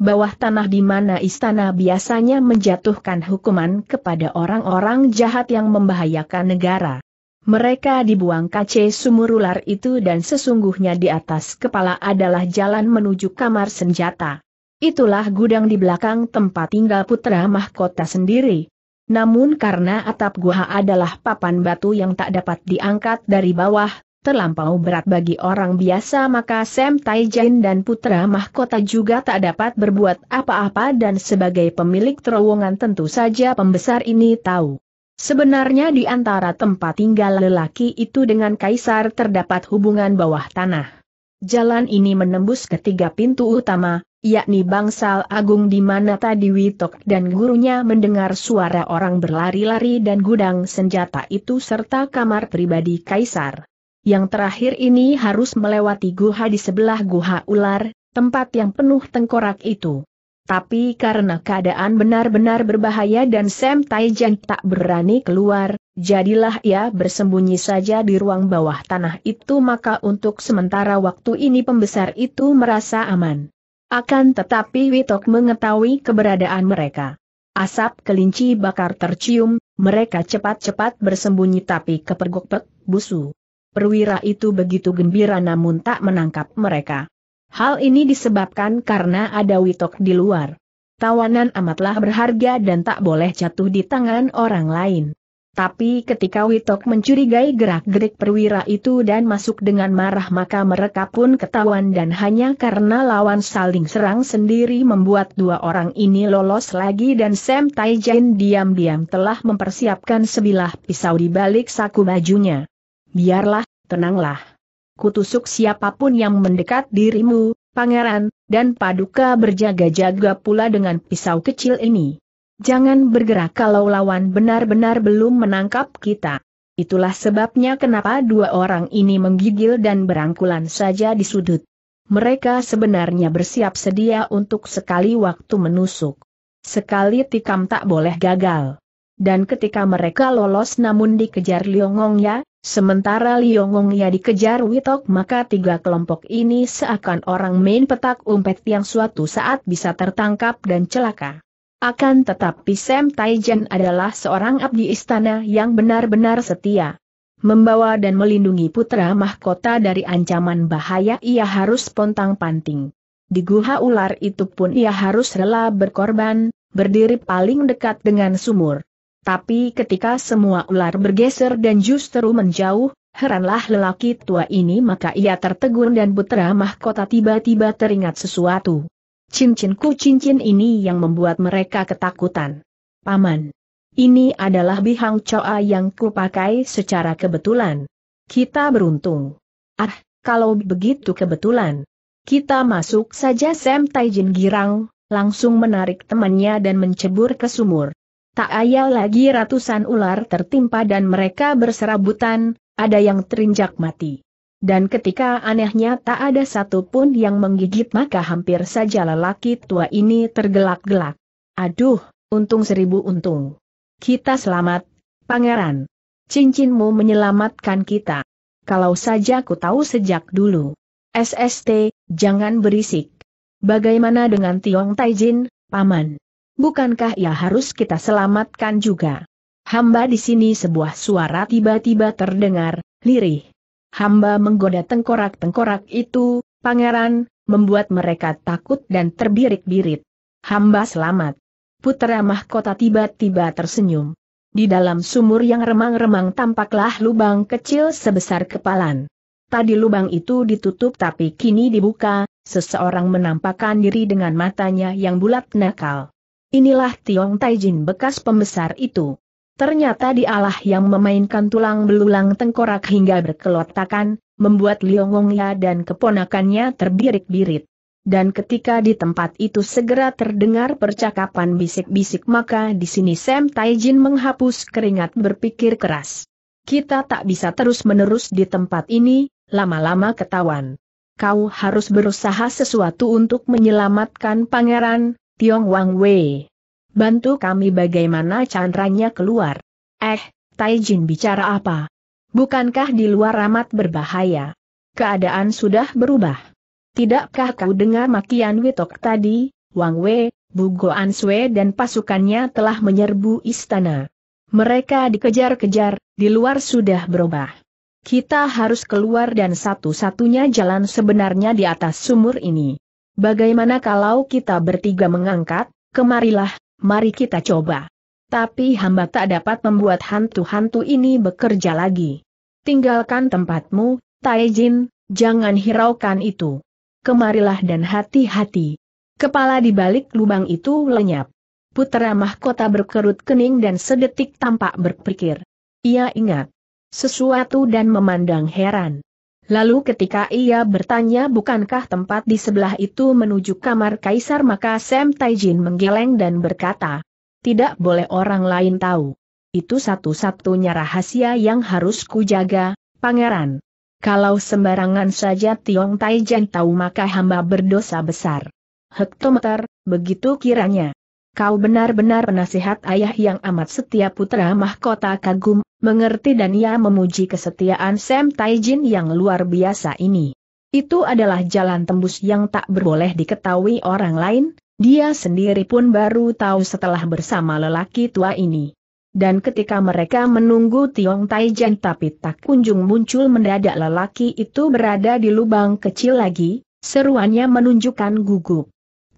bawah tanah di mana istana biasanya menjatuhkan hukuman kepada orang-orang jahat yang membahayakan negara. Mereka dibuang kace sumur ular itu dan sesungguhnya di atas kepala adalah jalan menuju kamar senjata. Itulah gudang di belakang tempat tinggal putra mahkota sendiri. Namun karena atap gua adalah papan batu yang tak dapat diangkat dari bawah, terlampau berat bagi orang biasa maka Sam Taijin dan putra mahkota juga tak dapat berbuat apa-apa dan sebagai pemilik terowongan tentu saja pembesar ini tahu. Sebenarnya di antara tempat tinggal lelaki itu dengan kaisar terdapat hubungan bawah tanah. Jalan ini menembus ketiga pintu utama, yakni Bangsal Agung di mana tadi Witok dan gurunya mendengar suara orang berlari-lari dan gudang senjata itu serta kamar pribadi kaisar. Yang terakhir ini harus melewati guha di sebelah guha ular, tempat yang penuh tengkorak itu. Tapi karena keadaan benar-benar berbahaya dan Sam Taijan tak berani keluar, jadilah ia bersembunyi saja di ruang bawah tanah itu maka untuk sementara waktu ini pembesar itu merasa aman. Akan tetapi Witok mengetahui keberadaan mereka. Asap kelinci bakar tercium, mereka cepat-cepat bersembunyi tapi kepergok-pek, busu perwira itu begitu gembira namun tak menangkap mereka. Hal ini disebabkan karena ada witok di luar. Tawanan amatlah berharga dan tak boleh jatuh di tangan orang lain. Tapi ketika Witok mencurigai gerak-gerik perwira itu dan masuk dengan marah maka mereka pun ketahuan dan hanya karena lawan saling serang sendiri membuat dua orang ini lolos lagi dan Sam Taijin diam-diam telah mempersiapkan sebilah pisau di balik saku bajunya. Biarlah, tenanglah. Kutusuk siapapun yang mendekat dirimu, pangeran, dan paduka berjaga-jaga pula dengan pisau kecil ini. Jangan bergerak kalau lawan benar-benar belum menangkap kita. Itulah sebabnya kenapa dua orang ini menggigil dan berangkulan saja di sudut. Mereka sebenarnya bersiap sedia untuk sekali waktu menusuk. Sekali tikam tak boleh gagal. Dan ketika mereka lolos namun dikejar Liongong ya, Sementara Liongongnya dikejar Witok maka tiga kelompok ini seakan orang main petak umpet yang suatu saat bisa tertangkap dan celaka. Akan tetapi Sam Taijen adalah seorang abdi istana yang benar-benar setia. Membawa dan melindungi putra mahkota dari ancaman bahaya ia harus pontang panting. Di guha ular itu pun ia harus rela berkorban, berdiri paling dekat dengan sumur. Tapi ketika semua ular bergeser dan justru menjauh, heranlah lelaki tua ini maka ia tertegun dan putra mahkota tiba-tiba teringat sesuatu. Cincinku cincin ini yang membuat mereka ketakutan. Paman. Ini adalah bihang coa yang kupakai secara kebetulan. Kita beruntung. Ah, kalau begitu kebetulan. Kita masuk saja Sam Taijin girang, langsung menarik temannya dan mencebur ke sumur. Tak ayal lagi ratusan ular tertimpa dan mereka berserabutan, ada yang terinjak mati. Dan ketika anehnya tak ada satupun yang menggigit maka hampir saja lelaki tua ini tergelak-gelak. Aduh, untung seribu untung. Kita selamat, pangeran. Cincinmu menyelamatkan kita. Kalau saja ku tahu sejak dulu. SST, jangan berisik. Bagaimana dengan Tiong Taijin, Paman? bukankah ia harus kita selamatkan juga? Hamba di sini sebuah suara tiba-tiba terdengar, lirih. Hamba menggoda tengkorak-tengkorak itu, pangeran, membuat mereka takut dan terbirik-birit. Hamba selamat. Putera mahkota tiba-tiba tersenyum. Di dalam sumur yang remang-remang tampaklah lubang kecil sebesar kepalan. Tadi lubang itu ditutup tapi kini dibuka, seseorang menampakkan diri dengan matanya yang bulat nakal. Inilah Tiong Taijin bekas pembesar itu. Ternyata dialah yang memainkan tulang belulang tengkorak hingga berkelotakan, membuat Liongongya dan keponakannya terbirik-birit. Dan ketika di tempat itu segera terdengar percakapan bisik-bisik maka di sini Sam Taijin menghapus keringat berpikir keras. Kita tak bisa terus-menerus di tempat ini, lama-lama ketahuan. Kau harus berusaha sesuatu untuk menyelamatkan pangeran, Tiong Wang Wei. Bantu kami bagaimana candranya keluar. Eh, Taijin bicara apa? Bukankah di luar amat berbahaya? Keadaan sudah berubah. Tidakkah kau dengar makian Witok tadi, Wang Wei, An Sui dan pasukannya telah menyerbu istana. Mereka dikejar-kejar, di luar sudah berubah. Kita harus keluar dan satu-satunya jalan sebenarnya di atas sumur ini. Bagaimana kalau kita bertiga mengangkat, kemarilah, mari kita coba. Tapi hamba tak dapat membuat hantu-hantu ini bekerja lagi. Tinggalkan tempatmu, Taijin. jangan hiraukan itu. Kemarilah dan hati-hati. Kepala di balik lubang itu lenyap. Putera mahkota berkerut kening dan sedetik tampak berpikir. Ia ingat sesuatu dan memandang heran. Lalu ketika ia bertanya bukankah tempat di sebelah itu menuju kamar kaisar maka Sam Taijin menggeleng dan berkata, tidak boleh orang lain tahu. Itu satu-satunya rahasia yang harus kujaga, pangeran. Kalau sembarangan saja Tiong Taijin tahu maka hamba berdosa besar. Hektometer, begitu kiranya. Kau benar-benar penasihat ayah yang amat setia putra mahkota kagum, mengerti dan ia memuji kesetiaan Sam Taijin yang luar biasa ini. Itu adalah jalan tembus yang tak berboleh diketahui orang lain, dia sendiri pun baru tahu setelah bersama lelaki tua ini. Dan ketika mereka menunggu Tiong Taijin tapi tak kunjung muncul mendadak lelaki itu berada di lubang kecil lagi, seruannya menunjukkan gugup.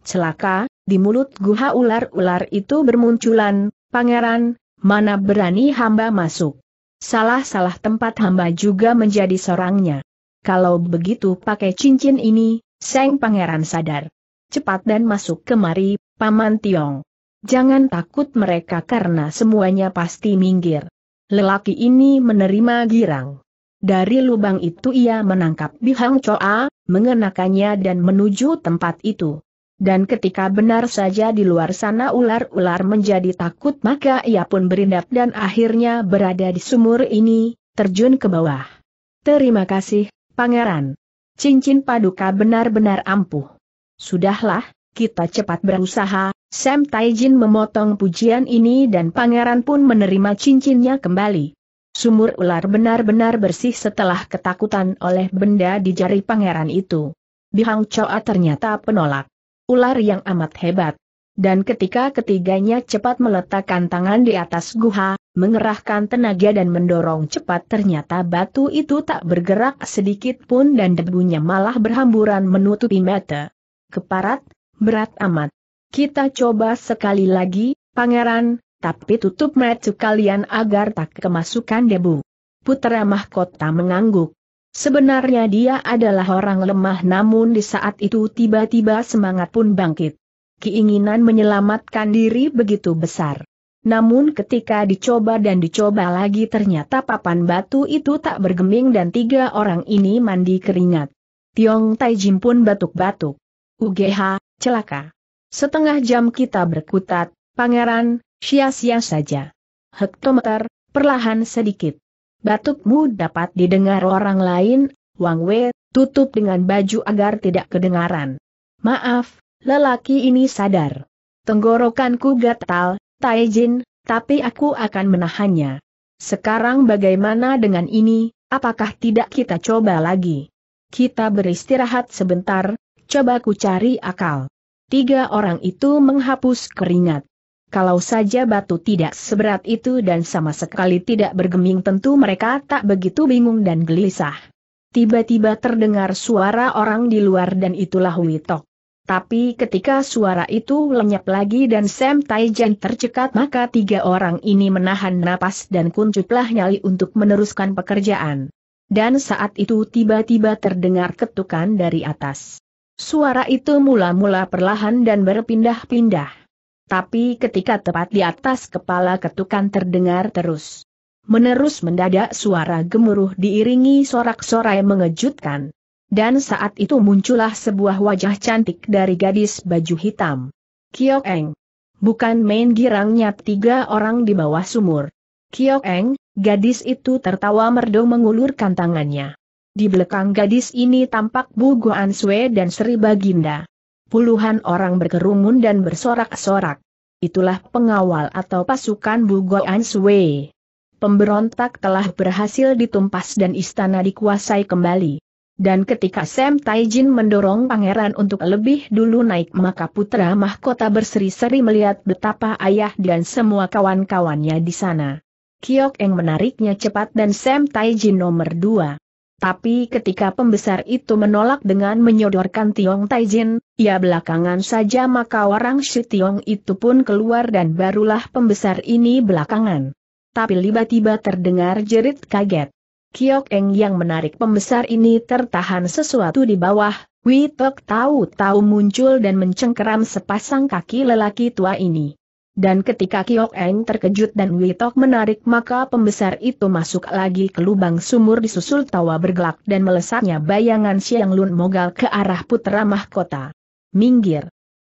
Celaka, di mulut guha ular-ular itu bermunculan, pangeran, mana berani hamba masuk. Salah-salah tempat hamba juga menjadi seorangnya. Kalau begitu pakai cincin ini, Seng Pangeran sadar. Cepat dan masuk kemari, Paman Tiong. Jangan takut mereka karena semuanya pasti minggir. Lelaki ini menerima girang. Dari lubang itu ia menangkap Bihang Choa, mengenakannya dan menuju tempat itu. Dan ketika benar saja di luar sana ular-ular menjadi takut maka ia pun berindap dan akhirnya berada di sumur ini, terjun ke bawah. Terima kasih, Pangeran. Cincin paduka benar-benar ampuh. Sudahlah, kita cepat berusaha, Sam Taijin memotong pujian ini dan pangeran pun menerima cincinnya kembali. Sumur ular benar-benar bersih setelah ketakutan oleh benda di jari pangeran itu. Bihang Choa ternyata penolak ular yang amat hebat. Dan ketika ketiganya cepat meletakkan tangan di atas guha, mengerahkan tenaga dan mendorong cepat ternyata batu itu tak bergerak sedikit pun dan debunya malah berhamburan menutupi mata. Keparat, berat amat. Kita coba sekali lagi, pangeran, tapi tutup mata kalian agar tak kemasukan debu. Putera mahkota mengangguk. Sebenarnya dia adalah orang lemah namun di saat itu tiba-tiba semangat pun bangkit. Keinginan menyelamatkan diri begitu besar. Namun ketika dicoba dan dicoba lagi ternyata papan batu itu tak bergeming dan tiga orang ini mandi keringat. Tiong Taijin pun batuk-batuk. UGH, celaka. Setengah jam kita berkutat, pangeran, sia-sia saja. Hektometer, perlahan sedikit. Batukmu dapat didengar orang lain, Wang Wei, tutup dengan baju agar tidak kedengaran. Maaf, lelaki ini sadar. Tenggorokanku gatal, Taijin, tapi aku akan menahannya. Sekarang bagaimana dengan ini, apakah tidak kita coba lagi? Kita beristirahat sebentar, coba ku cari akal. Tiga orang itu menghapus keringat. Kalau saja batu tidak seberat itu dan sama sekali tidak bergeming tentu mereka tak begitu bingung dan gelisah. Tiba-tiba terdengar suara orang di luar dan itulah Witok. Tapi ketika suara itu lenyap lagi dan Sam Taijan tercekat maka tiga orang ini menahan napas dan kuncuplah nyali untuk meneruskan pekerjaan. Dan saat itu tiba-tiba terdengar ketukan dari atas. Suara itu mula-mula perlahan dan berpindah-pindah. Tapi ketika tepat di atas kepala ketukan terdengar terus. Menerus mendadak suara gemuruh diiringi sorak-sorai mengejutkan. Dan saat itu muncullah sebuah wajah cantik dari gadis baju hitam. Kiok Eng. Bukan main girangnya tiga orang di bawah sumur. Kiok Eng, gadis itu tertawa merdu mengulurkan tangannya. Di belakang gadis ini tampak Bu Guan Sui dan Sri Baginda. Puluhan orang berkerumun dan bersorak-sorak. Itulah pengawal atau pasukan Bugoan Sui. Pemberontak telah berhasil ditumpas dan istana dikuasai kembali. Dan ketika Sam Taijin mendorong pangeran untuk lebih dulu naik maka putra mahkota berseri-seri melihat betapa ayah dan semua kawan-kawannya di sana. Kiok yang menariknya cepat dan Sam Taijin nomor dua. Tapi ketika pembesar itu menolak dengan menyodorkan Tiong Taijin, ya belakangan saja maka orang Shi Tiong itu pun keluar dan barulah pembesar ini belakangan. Tapi tiba-tiba terdengar jerit kaget. Kiok Eng yang menarik pembesar ini tertahan sesuatu di bawah, Witok tahu-tahu muncul dan mencengkeram sepasang kaki lelaki tua ini. Dan ketika Kiok Eng terkejut dan Witok menarik maka pembesar itu masuk lagi ke lubang sumur disusul tawa bergelak dan melesatnya bayangan Siang Lun Mogal ke arah putra mahkota. Minggir.